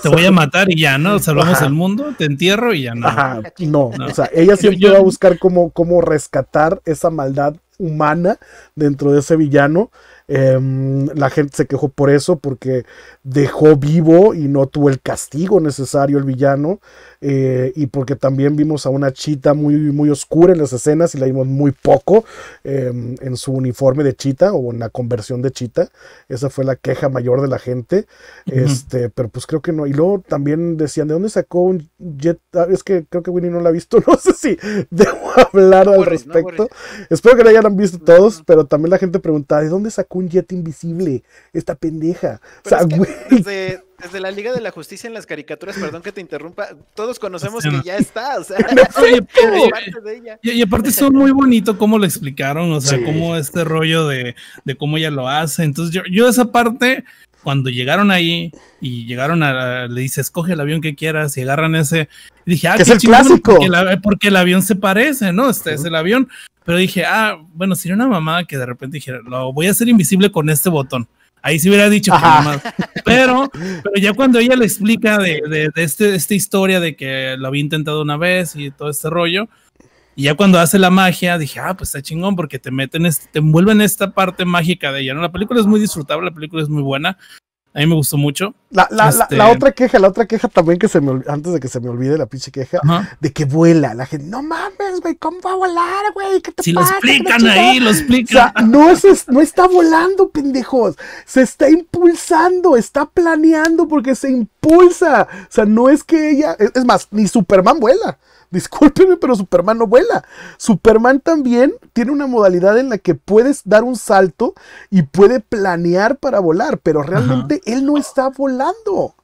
[SPEAKER 2] Te, voy a matar y ya, ¿no? Salvamos el mundo, te entierro y ya no. No, o sea, ella siempre va a
[SPEAKER 1] buscar cómo, cómo rescatar esa humana dentro de ese villano. Em, la gente se quejó por eso, porque dejó vivo y no tuvo el castigo necesario el villano. Eh, y porque también vimos a una chita muy, muy oscura en las escenas y la vimos muy poco em, en su uniforme de chita o en la conversión de chita. Esa fue la queja mayor de la gente. este, pero pues creo que no. Y luego también decían, ¿de dónde sacó un jet? Ah, es que creo que Winnie no la ha visto. No sé si debo hablar al respecto. Espero que la hayan visto todos, pero también la gente preguntaba, ¿de dónde sacó un jet invisible? Esta pendeja. o sea,
[SPEAKER 3] es desde la Liga de la Justicia en las caricaturas, perdón que te interrumpa, todos conocemos que ya está, o sea,
[SPEAKER 2] y, aparte, muy bonito cómo lo explicaron, o sea, cómo este rollo de, cómo ella lo hace. Entonces yo, yo esa parte, cuando llegaron ahí y llegaron a, le dice, escoge el avión que quieras y agarran ese, dije, ah, es el Porque, el avión se parece, ¿no? Este es el avión. Pero dije, ah, bueno, sería una mamada que de repente dijera, lo voy a hacer invisible con este botón. Ahí se hubiera dicho, pero, pero ya cuando ella le explica de, este, esta historia de que lo había intentado una vez y todo este rollo, y ya cuando hace la magia, dije, ah, pues está chingón porque te meten, este, te envuelven esta parte mágica de ella, ¿no? La película es muy disfrutable, la película es muy buena. A mí me gustó mucho. La, este, otra
[SPEAKER 1] queja, la otra queja también que se me antes de que se me olvide la pinche queja, de que vuela. La gente,
[SPEAKER 3] no mames, güey, ¿cómo va a volar, güey? ¿Qué te
[SPEAKER 2] si lo explican ahí,
[SPEAKER 1] lo explican. no, no está volando, pendejos. Se está impulsando, está planeando porque se impulsa. O sea, no es que ella. es más, ni Superman vuela. Discúlpeme, pero Superman no vuela. Superman también tiene una modalidad en la que puedes dar un salto y puede planear para volar, pero realmente él no está volando.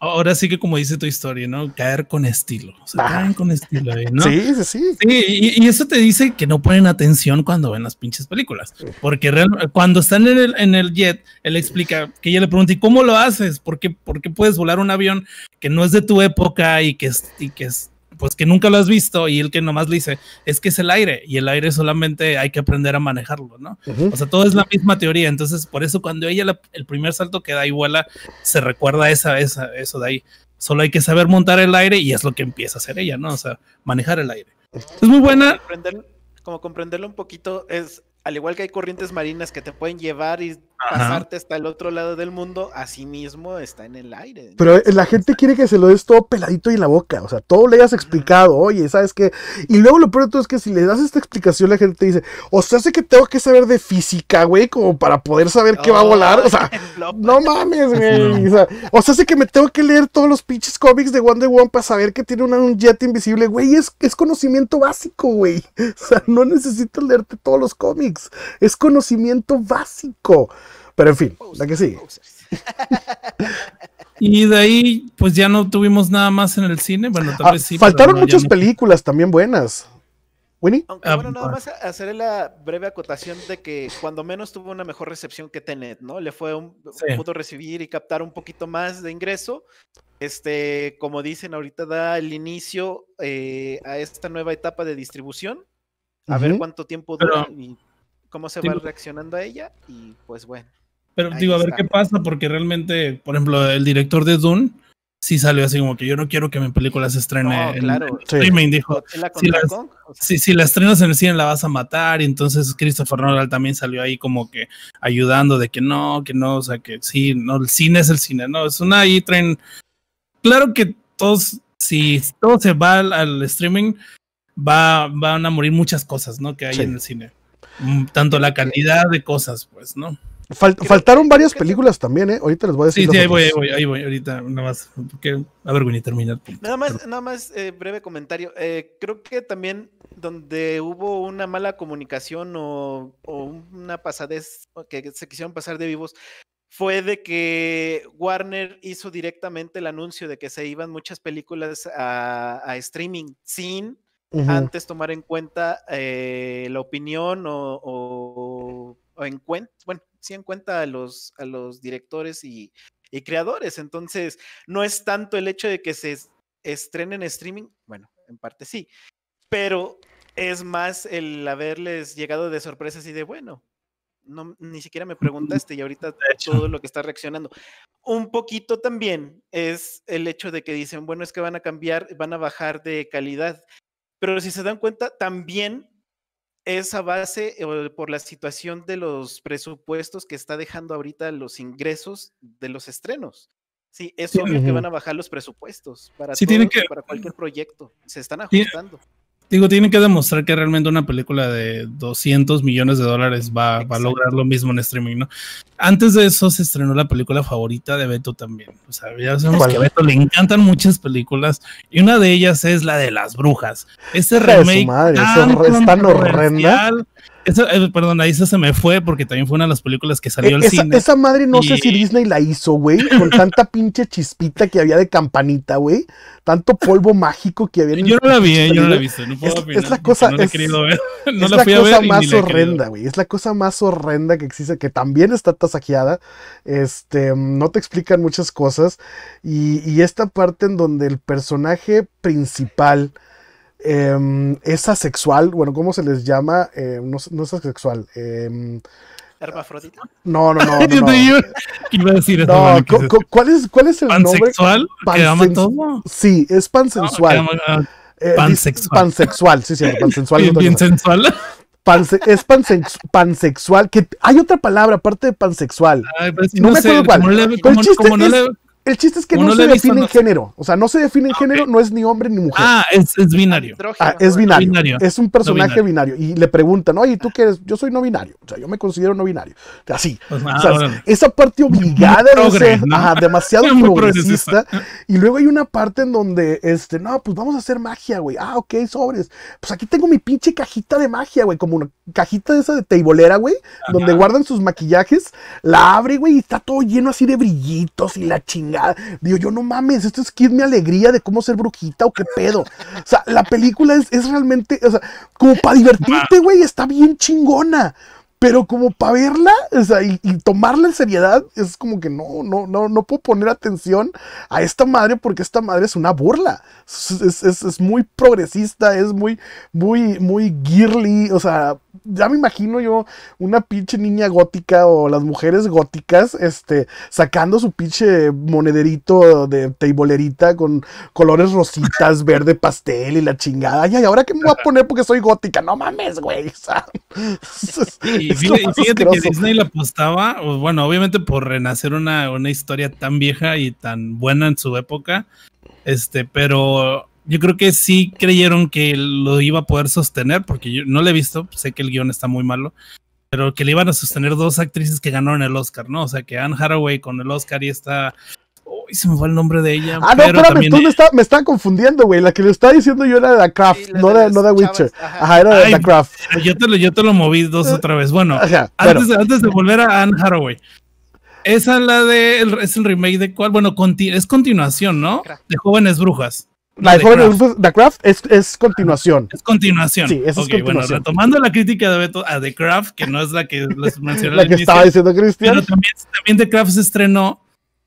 [SPEAKER 2] Ahora sí que como dice tu historia, ¿no? Caer con estilo. Ah. caer con estilo Sí, sí, sí. y, eso te dice que no ponen atención cuando ven las pinches películas. Porque cuando están en el, en el jet, él explica que ella le pregunta, ¿y cómo lo haces? ¿Por qué, puedes volar un avión que no es de tu época y que, es, y que es, pues que nunca lo has visto y el que nomás le dice, es que es el aire y el aire solamente hay que aprender a manejarlo, ¿no? O sea, todo es la misma teoría, entonces por eso cuando ella el primer salto que da y vuela, se recuerda esa, eso de ahí. Solo hay que saber montar el aire y es lo que empieza a hacer ella, ¿no? O sea, manejar el aire.
[SPEAKER 3] Es muy buena. como comprenderlo un poquito es, al igual que hay corrientes marinas que te pueden llevar y pasarte hasta el otro lado del mundo, así mismo está en el aire.
[SPEAKER 1] Pero eh, la gente quiere que se lo des todo peladito y en la boca, o sea, todo le hayas explicado, oye, ¿sabes qué? Y luego lo peor de todo es que si le das esta explicación, la gente te dice, o sea, sé que tengo que saber de física, güey, como para poder saber que qué va a volar, o sea, no pues. mames, güey, o sea, o sé que me tengo que leer todos los pinches cómics de Wonder Woman para saber que tiene un jet invisible, güey, es, es conocimiento básico, güey, o sea, no necesito leerte todos los cómics, es conocimiento básico. Pero en fin, la que sigue.
[SPEAKER 2] Y de ahí, pues ya no tuvimos nada más en el cine. Bueno, tal ah, vez sí. Faltaron muchas películas
[SPEAKER 1] también buenas. Winnie. bueno, nada ah, más
[SPEAKER 3] haceré la breve acotación de que cuando menos tuvo una mejor recepción que Tenet, ¿no? Le fue un, pudo recibir y captar un poquito más de ingreso. Este, como dicen, ahorita da el inicio eh, a esta nueva etapa de distribución. A ver cuánto tiempo dura y cómo se va reaccionando a ella. Y pues bueno.
[SPEAKER 2] Pero digo, a ver qué pasa, porque realmente, por ejemplo, el director de Dune sí salió así como que yo no quiero que mi película se estrene en, claro. streaming, dijo. si, la, estrenas en el cine la vas a matar, y entonces Christopher Nolan también salió ahí como que ayudando de que no, que no, o sea, que sí, no, el cine es el cine, no, es una ahí tren Claro que todos, si todo se va al, streaming, va, van a morir muchas cosas, ¿no? Que hay en el cine. Mm, tanto la calidad de cosas, pues, ¿no?
[SPEAKER 1] faltaron varias películas también, ¿eh? Ahorita les voy a decir. Sí, ahí voy,
[SPEAKER 2] voy, ahorita, nada más. a ver, Winnie, terminar.
[SPEAKER 3] Nada más, nada más eh, breve comentario. Eh, creo que también donde hubo una mala comunicación o, una pasadez que se quisieron pasar de vivos fue de que Warner hizo directamente el anuncio de que se iban muchas películas a, streaming sin antes tomar en cuenta eh, la opinión o, o en cuenta, bueno, sí en cuenta a los, a los directores y, creadores. Entonces, no es tanto el hecho de que se estrenen en streaming, bueno, en parte sí, pero es más el haberles llegado de sorpresas y de, bueno, no, ni siquiera me preguntaste y ahorita todo lo que está reaccionando. Un poquito también es el hecho de que dicen, bueno, es que van a cambiar, van a bajar de calidad. Pero si se dan cuenta, también esa base eh, por la situación de los presupuestos que está dejando ahorita los ingresos de los estrenos. Sí, es lo que van a bajar los presupuestos para, para cualquier proyecto. Se están ajustando.
[SPEAKER 2] Digo, tienen que demostrar que realmente una película de 200 millones de dólares va, a lograr lo mismo en streaming, ¿no? Antes de eso se estrenó la película favorita de Beto también. O sea, ya sabemos que a Beto le encantan muchas películas y una de ellas es la de las brujas. Ese remake madre, tan, es tan horrenda. Eh, perdón, ahí se me fue porque también fue una de las películas que salió e- cine. Esa madre no sé si Disney
[SPEAKER 1] la hizo, güey, con tanta pinche chispita que había de campanita, güey. Tanto polvo mágico que había. yo no la vi, eh, yo no la vi. no es, es la cosa, es,
[SPEAKER 2] la, cosa más horrenda,
[SPEAKER 1] güey. Es la cosa más horrenda que existe, que también está tasajeada. Este, no te explican muchas cosas. y esta parte en donde el personaje principal Em, es asexual, bueno, ¿cómo se les llama? Em, no, es asexual. Eh,
[SPEAKER 3] ¿Hermafrodita?
[SPEAKER 1] No, no, no. Iba a decir eso, cuál es, ¿Cuál es el ¿Pansexual? nombre? ¿Pansexual? todo? Sí, es pansexual. Ah, eh, pansexual. Pansexual, sí, sí, pansensual. Bien, sensual. es pansexual, que hay otra palabra aparte de pansexual. no, me acuerdo cuál. Como, le, como, no le, el chiste es que no se define en género. O sea, no se define en ah, género, no es ni hombre ni mujer. Ah, es, binario. Ah, es binario. Es un personaje binario. Y le preguntan, oye, ¿tú qué eres? Yo soy no binario. O sea, yo me considero no binario. Así. Pues, o ah, sea, esa parte obligada de demasiado progresista. Y luego hay una parte en donde, este, no, pues vamos a hacer magia, güey. Ah, ok, sobres. Pues aquí tengo mi pinche cajita de magia, güey. Como una cajita de esa de teibolera, güey. Donde guardan sus maquillajes. La abre, güey, y está todo lleno así de brillitos y la chingada Digo, yo no mames, esto es Kid mi alegría de cómo ser brujita o qué pedo. O sea, la película es, realmente, o sea, como para divertirte, güey, está bien chingona. Pero como para verla, o y, tomarla en seriedad, es como que no, no, no, no puedo poner atención a esta madre porque esta madre es una burla. Es, es muy progresista, es muy, muy, muy girly, o sea, ya me imagino yo una pinche niña gótica o las mujeres góticas, este, sacando su pinche monederito de teibolerita con colores rositas, verde pastel y la chingada. Ay, ay, ahora que me voy a poner porque soy gótica,
[SPEAKER 3] no mames, güey.
[SPEAKER 2] y, fíjate, que Disney la apostaba, bueno, obviamente por renacer una, una historia tan vieja y tan buena en su época, este, pero yo creo que sí creyeron que lo iba a poder sostener, porque yo no le he visto, sé que el guión está muy malo, pero que le iban a sostener dos actrices que ganaron el Oscar, ¿no? O sea, que Anne Haraway con el Oscar y esta... Uy, se me fue el nombre de ella. Ah, no, pero me,
[SPEAKER 1] está, me están confundiendo, güey. La que le estaba diciendo yo era de la Craft, no, de, Witcher. Ajá.
[SPEAKER 2] era de Craft. Yo te, lo, yo te lo moví dos eh, otra vez. Bueno, antes, antes de volver a Anne Haraway. Esa la de, es el remake de cuál, bueno, es continuación, ¿no? De Jóvenes Brujas. La de Craft. The
[SPEAKER 1] Craft es, es, continuación. Es continuación. Sí, eso okay, es continuación. Bueno,
[SPEAKER 2] retomando la crítica de Beto a The Craft, que no es la que les mencioné. la que estaba diciendo Cristian. Pero también, también The Craft se estrenó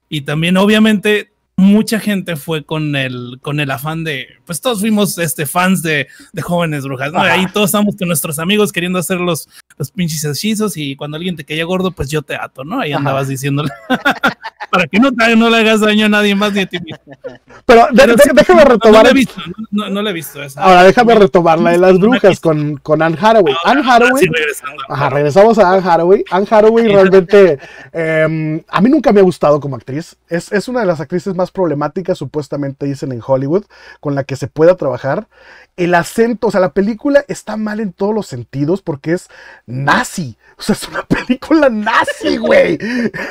[SPEAKER 2] y también, obviamente, mucha gente fue con el, con el afán de, pues todos fuimos este, fans de, de jóvenes brujas, ¿no? Ahí todos estamos con nuestros amigos queriendo hacer los, pinches hechizos y cuando alguien te caía gordo, pues yo te ato, ¿no? Ahí andabas diciéndole, para que no, no le hagas daño a nadie más ni a ti
[SPEAKER 1] Pero, déjame retomar. No, le he visto,
[SPEAKER 2] no, no, he visto esa. Ahora déjame retomar la de las brujas
[SPEAKER 1] con, con Anne Haraway. Anne Haraway. regresamos a Anne Haraway. Anne Haraway realmente, em, a mí nunca me ha gustado como actriz. Es, es una de las actrices más problemáticas supuestamente dicen en Hollywood, con la que se pueda trabajar. El acento, o sea, la película está mal en todos los sentidos porque es nazi. O sea, es una película nazi, güey.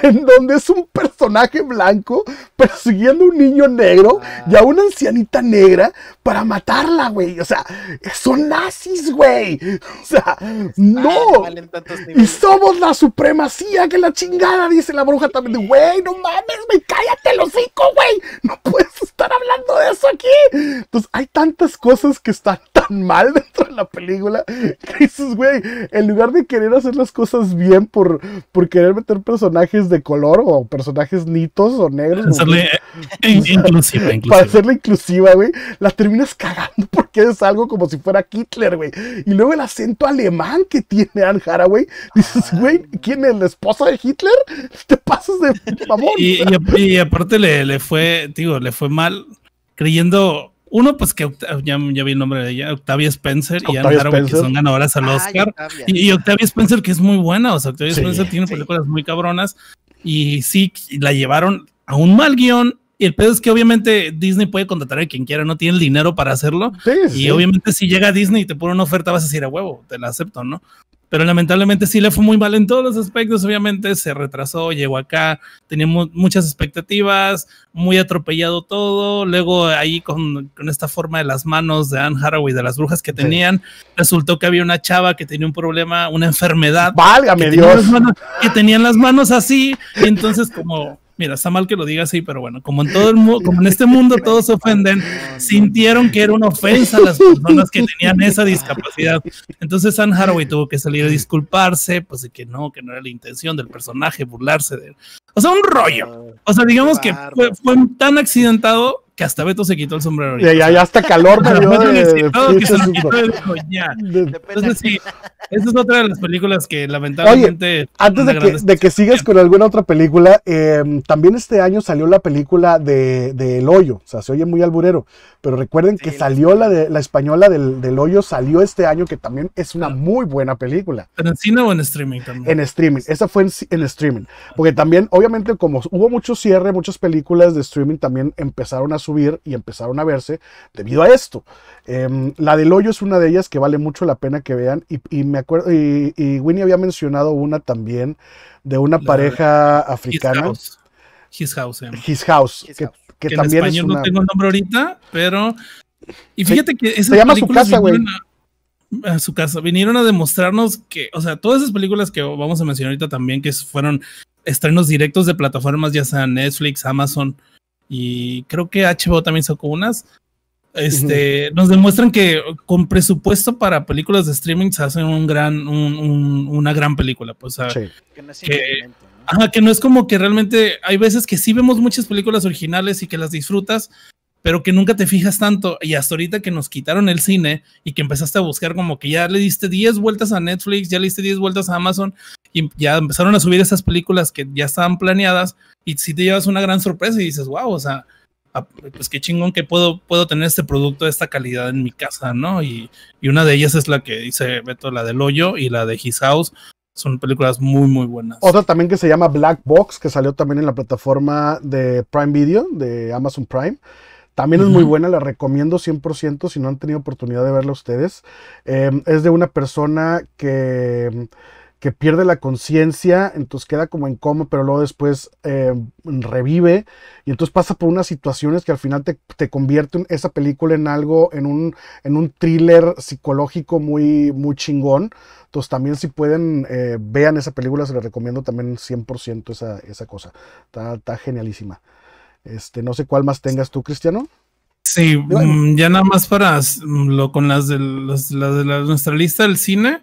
[SPEAKER 1] en donde es un personaje blanco persiguiendo a un niño negro y a una ancianita negra para matarla, güey. O sea, son nazis, güey. O sea, no. y somos la supremacía que la chingada, dice la bruja también. Güey, no mames, me cállate los cinco, güey no puedes estar hablando de eso aquí. Pues hay tantas cosas que están mal dentro de la película dices, güey, en lugar de querer hacer las cosas bien por, por querer meter personajes de color o personajes nitos o negros. Hacerle, eh, inclusiva, Para hacerla inclusiva, güey, la terminas cagando porque es algo como si fuera Hitler, güey. Y luego el acento alemán que tiene Anne Haraway, dices, ah. güey, ¿quién es la esposa de Hitler? Te pasas de mamón. Y,
[SPEAKER 2] aparte le, le fue, digo, le fue mal creyendo uno, pues que ya, vi el nombre de ella, Octavia Spencer y a que son ganadoras al ah, Oscar. Y, Octavia Spencer, que es muy buena, o sea, Octavia Spencer tiene películas muy cabronas y sí, la llevaron a un mal guión. Y el pedo es que obviamente Disney puede contratar a quien quiera, no tiene el dinero para hacerlo. y obviamente si llega a Disney y te pone una oferta, vas a decir a huevo, te la acepto, ¿no? pero lamentablemente sí le fue muy mal en todos los aspectos, obviamente se retrasó, llegó acá, tenía muchas expectativas, muy atropellado todo, luego ahí con, esta forma de las manos de Anne Haraway, de las brujas que tenían, resultó que había una chava que tenía un problema, una enfermedad. Válgame que Dios. que tenían las manos así, y entonces como Mira, está mal que lo diga así, pero bueno, como en todo el mundo, como en este mundo todos se ofenden, sintieron que era una ofensa a las personas que tenían esa discapacidad. Entonces San Haraway tuvo que salir a disculparse, pues de que no, que no era la intención del personaje burlarse de él. O sea, un rollo. O sea, digamos que fue tan accidentado que hasta Beto se quitó el sombrero. Ya, ya, ya hasta calor me Entonces, sí, es otra de las películas que lamentablemente. Oye, antes de que, de
[SPEAKER 1] que, sigas con alguna otra película, em, también este año salió la película de, El Hoyo. O sea, se oye muy alburero, pero recuerden que salió la, de, la española del, del, Hoyo, salió este año, que también es una muy buena película.
[SPEAKER 2] ¿En cine o en streaming también? En
[SPEAKER 1] streaming. Esa fue en, en streaming. Porque también, obviamente, como hubo mucho cierre, muchas películas de streaming también empezaron a subir y empezaron a verse debido a esto. Em, la del hoyo es una de ellas que vale mucho la pena que vean y, me acuerdo, y, Winnie había mencionado una también de una pareja africana. His House. His House. que, no tengo
[SPEAKER 2] el nombre ahorita, pero...
[SPEAKER 1] Y fíjate que... esa se llama su casa,
[SPEAKER 2] a su casa, vinieron a demostrarnos que, o sea, todas esas películas que vamos a mencionar ahorita también, que fueron estrenos directos de plataformas, ya sea Netflix, Amazon, y creo que HBO también sacó unas. Este, Nos demuestran que con presupuesto para películas de streaming se hace un gran, un, una gran película. Pues, que, que no es como que realmente hay veces que sí vemos muchas películas originales y que las disfrutas, pero que nunca te fijas tanto. Y hasta ahorita que nos quitaron el cine y que empezaste a buscar como que ya le diste 10 vueltas a Netflix, ya le diste 10 vueltas a Amazon, y ya empezaron a subir esas películas que ya estaban planeadas y si te llevas una gran sorpresa y dices, wow, o sea, ah, pues qué chingón que puedo, puedo tener este producto de esta calidad en mi casa, ¿no? Y, una de ellas es la que dice Beto, la del hoyo y la de His House. Son películas muy, muy buenas.
[SPEAKER 1] Otra también que se llama Black Box, que salió también en la plataforma de Prime Video, de Amazon Prime. También es muy buena, la recomiendo 100% si no han tenido oportunidad de verla ustedes. Em, es de una persona que que pierde la conciencia, entonces queda como en coma, pero luego después eh, revive y entonces pasa por unas situaciones que al final te, te convierten esa película en algo, en un, en un thriller psicológico muy, muy chingón. Entonces también si pueden, eh, vean esa película, se la recomiendo también 100% esa, esa cosa. Está, genialísima. Este, no sé cuál más tengas tú, Cristiano.
[SPEAKER 2] Sí, mm, ya nada más para mm, lo con las de, nuestra lista del cine.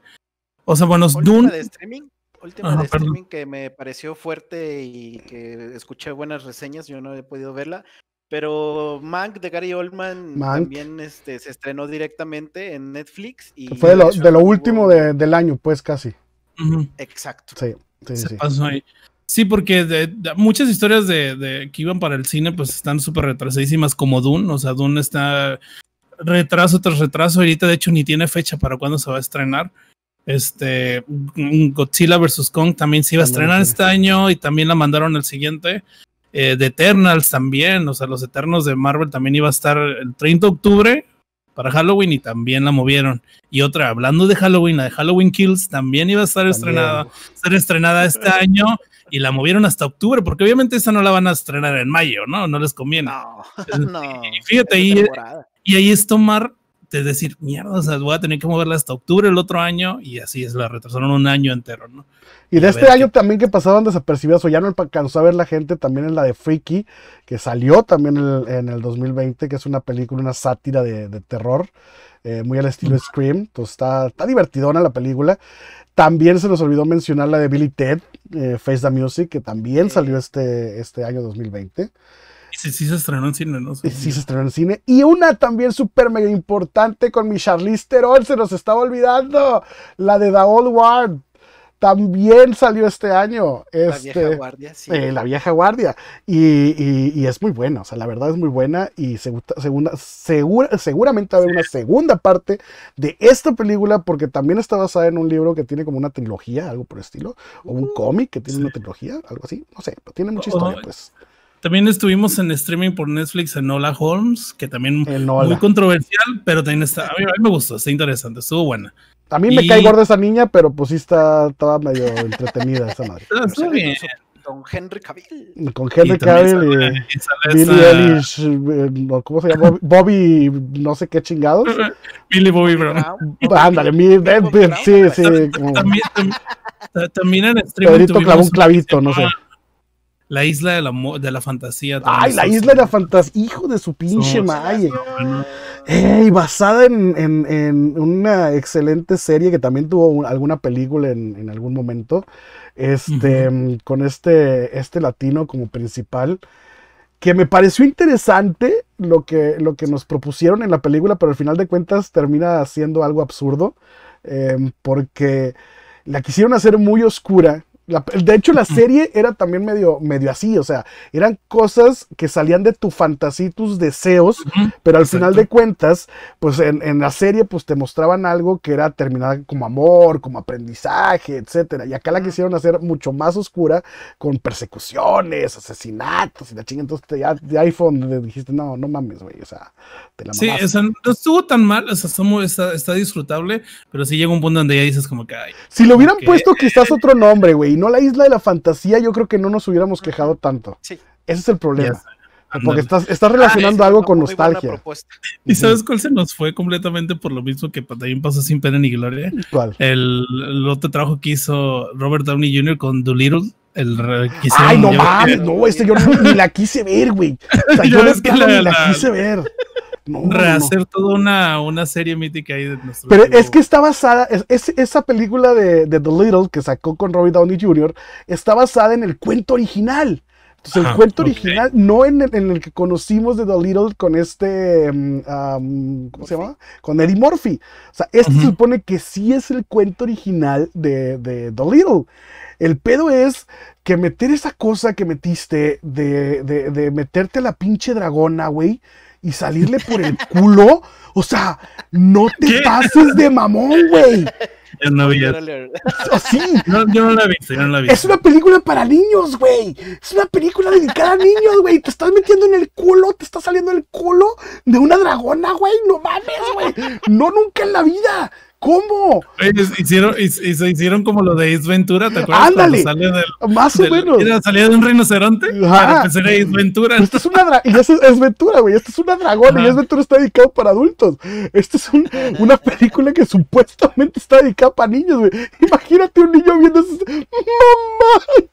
[SPEAKER 2] O sea, bueno, última Dune... de
[SPEAKER 3] streaming, última de streaming que me pareció fuerte y que escuché buenas reseñas, yo no he podido verla, pero Mank de Gary Oldman también este, se estrenó directamente en Netflix. y Fue de
[SPEAKER 1] lo, último del año, pues casi. Exacto. Sí,
[SPEAKER 2] sí, Sí, porque muchas historias de, de, que iban para el cine pues están súper retrasadísimas como Dune, o sea, Dune está retraso tras retraso, ahorita de hecho ni tiene fecha para cuándo se va a estrenar. Este Godzilla vs. Kong también se iba a estrenar este año y también la mandaron el siguiente. Eh, de Eternals también, o sea, los Eternos de Marvel también iba a estar el 30 de octubre para Halloween y también la movieron. Y otra, hablando de Halloween, la de Halloween Kills también iba a estar estrenada, ser estrenada este año y la movieron hasta octubre, porque obviamente esa no la van a estrenar en mayo, ¿no? No les conviene. No, no, fíjate, y, y ahí es tomar es decir, mierda, o voy a tener que moverla hasta octubre el otro año y así es, la retrasaron un año entero, ¿no?
[SPEAKER 1] Y de este año también que pasaban desapercibidas o ya no alcanzó a ver la gente también en la de Freaky, que salió también en el 2020, que es una película, una sátira de, terror, eh, muy al estilo Scream, entonces está, está divertidona la película. También se nos olvidó mencionar la de Billy Ted, eh, Face the Music, que también salió este, este año 2020.
[SPEAKER 2] Sí, se estrenó en cine, ¿no? Sí, se
[SPEAKER 1] estrenó en cine. Y una también súper mega importante con mi Charlize Theron, se nos estaba olvidando, la de The Old Ward. También salió este año. la vieja este, guardia, sí. Eh, la vieja guardia. Y, es muy buena, o sea, la verdad es muy buena. Y seguramente va a haber una segunda parte de esta película, porque también está basada en un libro que tiene como una trilogía, algo por el estilo, o un uh. cómic que tiene una trilogía, algo así. No sé, pero tiene mucha historia, pues.
[SPEAKER 2] También estuvimos en streaming por Netflix en Hola Holmes, que también muy controversial, pero también está. A mí, me gustó, está interesante, estuvo buena. A mí me cae gorda
[SPEAKER 1] esa niña, pero pues sí está, estaba medio entretenida esa madre. Ah, bien. Con Henry Cavill. Con Henry Cavill y, Billy Ellis eh, ¿cómo se llama? Bobby, no sé qué chingados. Billy Bobby bro. Pues ándale, mi, eh, sí, sí.
[SPEAKER 2] También, en streaming. un clavito, no sé. La isla de la, de la fantasía. Ay, la isla
[SPEAKER 1] de la fantasía. Hijo de su pinche madre. Y basada en, una excelente serie que también tuvo alguna película en, algún momento. Este, mm, con este, este latino como principal. Que me pareció interesante lo que, lo que nos propusieron en la película, pero al final de cuentas termina siendo algo absurdo. Em, porque la quisieron hacer muy oscura de hecho, la serie era también medio, medio así, o sea, eran cosas que salían de tu fantasía y tus deseos, pero al final de cuentas, pues en, en, la serie pues te mostraban algo que era terminada como amor, como aprendizaje, etcétera. Y acá la quisieron hacer mucho más oscura con persecuciones, asesinatos y la chinga. Entonces te, ya de iPhone dijiste, no, no mames,
[SPEAKER 2] güey, o sea, te la Sí, o sea, no estuvo tan mal, o sea, está, disfrutable, pero sí llega un punto donde ya dices como que... si lo hubieran que... puesto quizás
[SPEAKER 1] eh, otro nombre, güey, no la isla de la fantasía, yo creo que no nos hubiéramos quejado tanto. Sí. Ese es el problema. Porque estás, estás relacionando ah, algo con nostalgia.
[SPEAKER 2] ¿Y sabes cuál se nos fue completamente por lo mismo que también pasó sin pena ni gloria? El, otro trabajo que hizo Robert Downey Jr. con Doolittle. El Ay, no mames,
[SPEAKER 1] no, este yo ni la quise ver, güey. O sea, yo, ni la quise
[SPEAKER 2] ver hacer rehacer toda una, serie mítica ahí de Pero es
[SPEAKER 1] que está basada, es, esa película de, The Little que sacó con Robbie Downey Jr. está basada en el cuento original. Entonces, el cuento original, no en el, que conocimos de The Little con este, mm, ¿cómo se llama? Con Eddie Murphy. O sea, este supone que sí es el cuento original de, The Little. El pedo es que meter esa cosa que metiste de, de meterte a la pinche dragona, güey, y salirle por el culo. O sea, no te pases de mamón, güey.
[SPEAKER 2] yo no la vi, no la vi. Es
[SPEAKER 1] una película para niños, güey. Es una película dedicada a niños, güey. Te estás metiendo en el culo, te está saliendo el culo de una dragona, güey. No mames, güey. No nunca en la vida. ¿Cómo?
[SPEAKER 2] Hicieron, y, se hicieron como lo de Is Ventura, ¿te acuerdas? Ándale. Sale más o menos. salía de un rinoceronte para empezar Ace Ventura. Pues Esto es una
[SPEAKER 1] y este es, Ventura, güey. Esto es una dragón. y Ace Ventura está dedicado para adultos. Esto es una película que supuestamente está dedicada para niños, güey. Imagínate un niño viendo eso. ¡Mamá! ¿Qué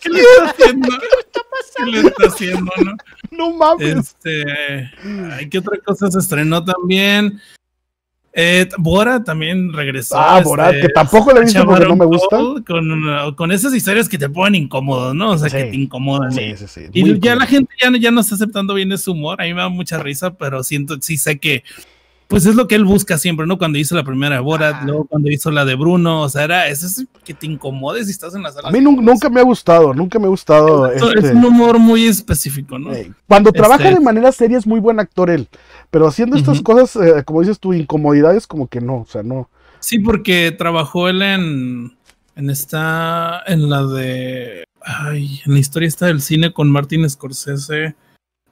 [SPEAKER 1] ¿Qué está haciendo? ¿Qué le está pasando? ¿Qué le está haciendo, no? No
[SPEAKER 2] mames. Este, ¿qué otra cosa se estrenó también? Eh, Bora también regresó. Ah, este, Bora, que tampoco le he visto porque no me gusta. Con, uh, con, esas historias que te ponen incómodo, ¿no? O sea, que te incomodan. Sí, sí, sí. Y ya la gente ya, ya no está aceptando bien ese humor. A mí me da mucha risa, pero siento, sí sé que pues es lo que él busca siempre, ¿no? Cuando hizo la primera de Borat, luego cuando hizo la de Bruno, o sea, era eso es que te incomodes y estás en la sala. A mí
[SPEAKER 1] nunca, me ha gustado, nunca me ha gustado. Es, este un humor muy
[SPEAKER 2] específico, ¿no? cuando este trabaja de
[SPEAKER 1] manera seria es muy buen actor él, pero haciendo estas cosas, eh, como dices tu incomodidad es como que no, o sea, no.
[SPEAKER 2] Sí, porque trabajó él en, en esta, en la de, ay, en la historia está del cine con Martin Scorsese.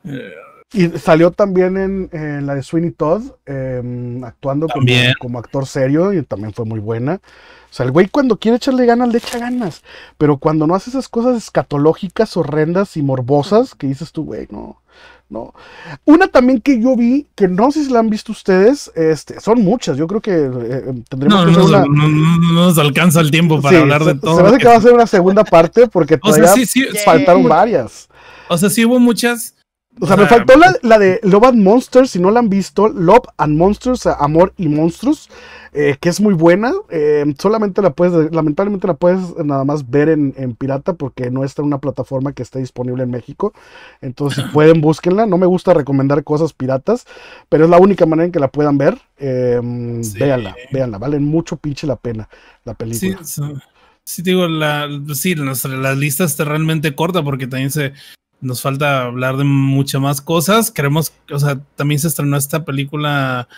[SPEAKER 2] Eh, y salió también
[SPEAKER 1] en, la de Sweeney Todd, em, actuando como, actor serio y también fue muy buena. O sea, el güey cuando quiere echarle ganas, le echa ganas. Pero cuando no hace esas cosas escatológicas, horrendas y morbosas, que dices tú, güey, no, no. Una también que yo vi, que no sé si la han visto ustedes, este, son muchas, yo creo que eh, em, tendremos que no, hacer una...
[SPEAKER 2] no, nos alcanza el tiempo para hablar de todo. Se me que
[SPEAKER 1] va a ser una segunda parte porque todavía faltaron varias.
[SPEAKER 2] O sea, sí hubo muchas o sea, me faltó
[SPEAKER 1] pues, la, de Love and Monsters, si no la han visto, Love and Monsters, Amor y Monstruos, eh, que es muy buena. Eh, solamente la puedes, lamentablemente la puedes nada más ver en, pirata porque no está en una plataforma que esté disponible en México. Entonces, si pueden, búsquenla. No me gusta recomendar cosas piratas, pero es la única manera en que la puedan ver. Em, véanla, véanla, vale mucho pinche la pena la película.
[SPEAKER 2] Sí, sí. digo, la, sí, la lista está realmente corta porque también se, nos falta hablar de muchas más cosas. Queremos, o sea, también se estrenó esta película.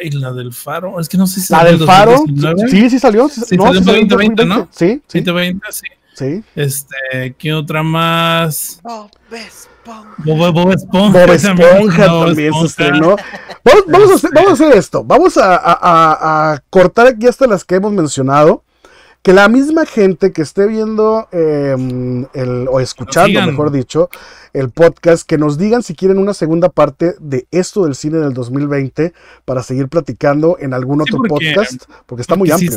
[SPEAKER 2] Ay, la del faro. Es que no sé si salió. La del faro. Sí, sí salió. no, salió en 2020, ¿no? Sí, 2020, sí. Sí. Este, ¿qué otra más? Bob Esponja. Bob, Esponja, también, se estrenó.
[SPEAKER 1] Vamos, este. vamos, a hacer, esto. Vamos a, cortar aquí hasta las que hemos mencionado que la misma gente que esté viendo em, el, o escuchando, mejor dicho, el podcast, que nos digan si quieren una segunda parte de esto del cine del 2020 para seguir platicando en algún otro podcast, porque está muy amplio.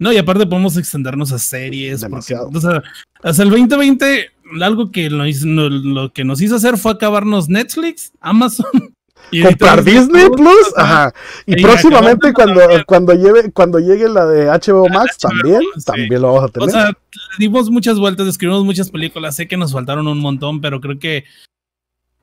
[SPEAKER 2] No, y aparte podemos extendernos a series. Demasiado. o sea, hasta el 2020, algo que lo que nos hizo hacer fue acabarnos Netflix, Amazon comprar Disney Plus, ajá.
[SPEAKER 1] Y, próximamente cuando, cuando lleve, cuando llegue la de HBO Max también, también lo vamos a tener.
[SPEAKER 2] dimos muchas vueltas, escribimos muchas películas, sé que nos faltaron un montón, pero creo que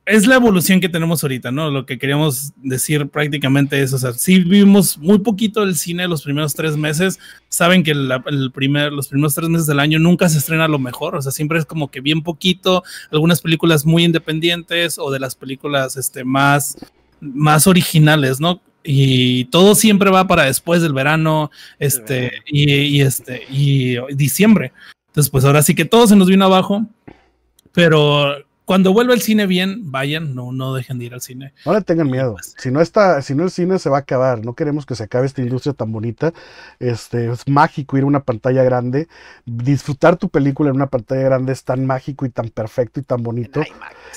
[SPEAKER 2] es la evolución que tenemos ahorita, ¿no? Lo que queríamos decir prácticamente es, o sea, si vivimos muy poquito el cine los primeros tres meses, saben que el los primeros tres meses del año nunca se estrena lo mejor, o sea, siempre es como que bien poquito, algunas películas muy independientes o de las películas este, más, más originales, ¿no? y todo siempre va para después del verano, este, y, este, y diciembre. Entonces, pues ahora sí que todo se nos vino abajo, pero cuando vuelva el cine bien, vayan, no, no dejen de ir al cine.
[SPEAKER 1] No le tengan miedo. Pues, si no está, si no el cine se va a acabar. No queremos que se acabe esta industria tan bonita. Este es mágico ir a una pantalla grande. Disfrutar tu película en una pantalla grande es tan mágico y tan perfecto y tan bonito.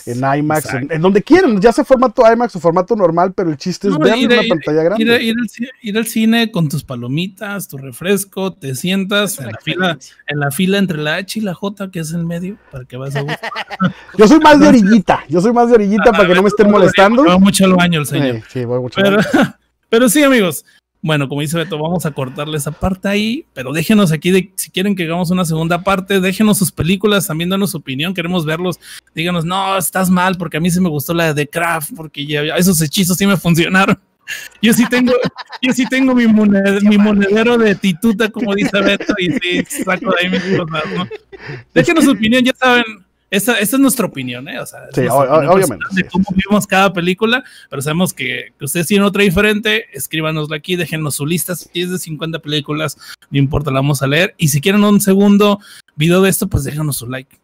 [SPEAKER 1] En IMAX. En, donde quieran, ya sea formato IMAX o formato normal, pero el chiste es ver una pantalla grande.
[SPEAKER 2] Ir, al, cine con tus palomitas, tu refresco, te sientas en la fila, en la fila entre la H y la J, que es el medio, para que vas a
[SPEAKER 1] Yo soy más de orillita, yo soy más de orillita ah, para que no me estén molestando. Va mucho al baño el señor.
[SPEAKER 2] Sí, voy mucho pero, pero sí, amigos. Bueno, como dice Beto, vamos a cortarle esa parte ahí, pero déjenos aquí si quieren que hagamos una segunda parte, déjenos sus películas, también danos su opinión, queremos verlos. Díganos, no, estás mal, porque a mí se me gustó la de Craft, porque ya, esos hechizos sí me funcionaron. Yo sí tengo, yo sí tengo mi, mi monedero de tituta, como dice Beto, y sí, saco de ahí mis cosas, Déjenos su opinión, ya saben, esta es nuestra opinión, ¿eh? O sea, sí, obviamente. cómo vimos cada película, pero sabemos que, que ustedes tienen otra diferente, escríbanosla aquí, déjenos su lista, si es de 50 películas, no importa, la vamos a leer. Y si quieren un segundo video de esto, pues déjanos su like.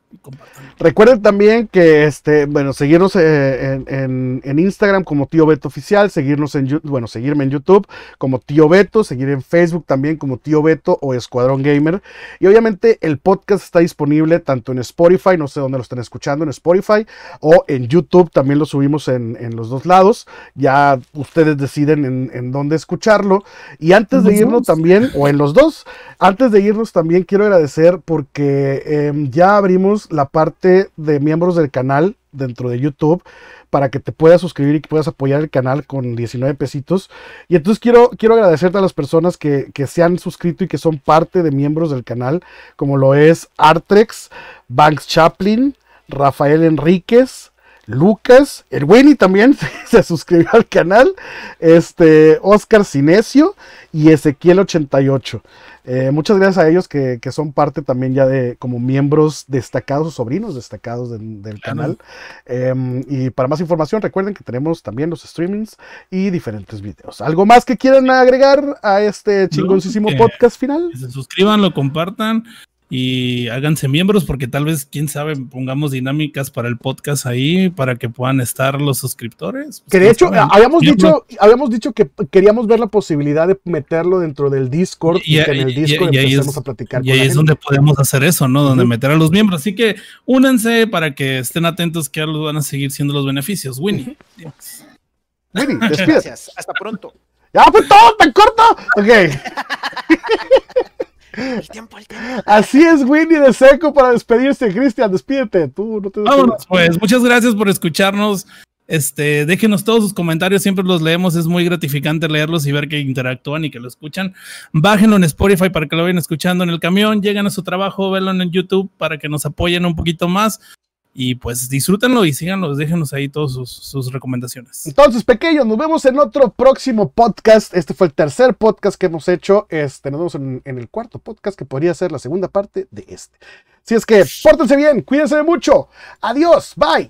[SPEAKER 1] Recuerden también que, este, bueno, seguirnos eh, en, Instagram como Tío Beto Oficial, seguirnos en, bueno, seguirme en YouTube como Tío Beto, seguir en Facebook también como Tío Beto o Escuadrón Gamer. Y obviamente el podcast está disponible tanto en Spotify, no sé dónde lo están escuchando, en Spotify o en YouTube, también lo subimos en, los dos lados. Ya ustedes deciden en, dónde escucharlo. Y antes de irnos también, o en los dos, antes de irnos también quiero agradecer porque em, ya abrimos la parte de miembros del canal dentro de YouTube para que te puedas suscribir y que puedas apoyar el canal con 19 pesitos. Y entonces quiero, quiero agradecerte a las personas que, que se han suscrito y que son parte de miembros del canal, como lo es Artrex, Banks Chaplin, Rafael Enríquez, Lucas, el y también se suscribió al canal, este, Oscar Cinesio y Ezequiel88. Eh, muchas gracias a ellos que, son parte también ya de como miembros destacados, sobrinos destacados del canal. Em, y para más información recuerden que tenemos
[SPEAKER 2] también los streamings y diferentes videos. ¿Algo más
[SPEAKER 1] que quieran agregar a este chingoncísimo podcast final?
[SPEAKER 2] Se suscriban, lo compartan, y háganse miembros porque tal vez, quién sabe, pongamos dinámicas para el podcast ahí para que puedan estar los suscriptores. Pues, que de hecho, habíamos dicho,
[SPEAKER 1] habíamos dicho que queríamos ver la posibilidad de meterlo dentro del
[SPEAKER 2] Discord y, que en el Discord y, empecemos a platicar. Y ahí es donde podemos hacer eso, ¿no? Donde meter a los miembros. Así que únanse para que estén atentos que los van a seguir siendo los beneficios. Winnie. Winnie,
[SPEAKER 3] Gracias. Hasta pronto. Ya fue pues, todo tan corto. Ok.
[SPEAKER 1] Así es, Winnie de Seco, para despedirse. Cristian, despídete. Tú no te Vámonos, pues.
[SPEAKER 2] Muchas gracias por escucharnos. Este, déjenos todos sus comentarios, siempre los leemos, es muy gratificante leerlos y ver que interactúan y que lo escuchan. Bájenlo en Spotify para que lo vayan escuchando en el camión, lleguen a su trabajo, véanlo en YouTube para que nos apoyen un poquito más. Y pues disfrútenlo y síganos, déjenos ahí todas sus, recomendaciones.
[SPEAKER 1] Entonces, pequeños, nos vemos en otro próximo podcast. Este fue el tercer podcast que hemos hecho. Este, nos vemos en, el cuarto podcast que podría ser la segunda parte de este. Si es que pórtense bien, cuídense de mucho. Adiós, bye.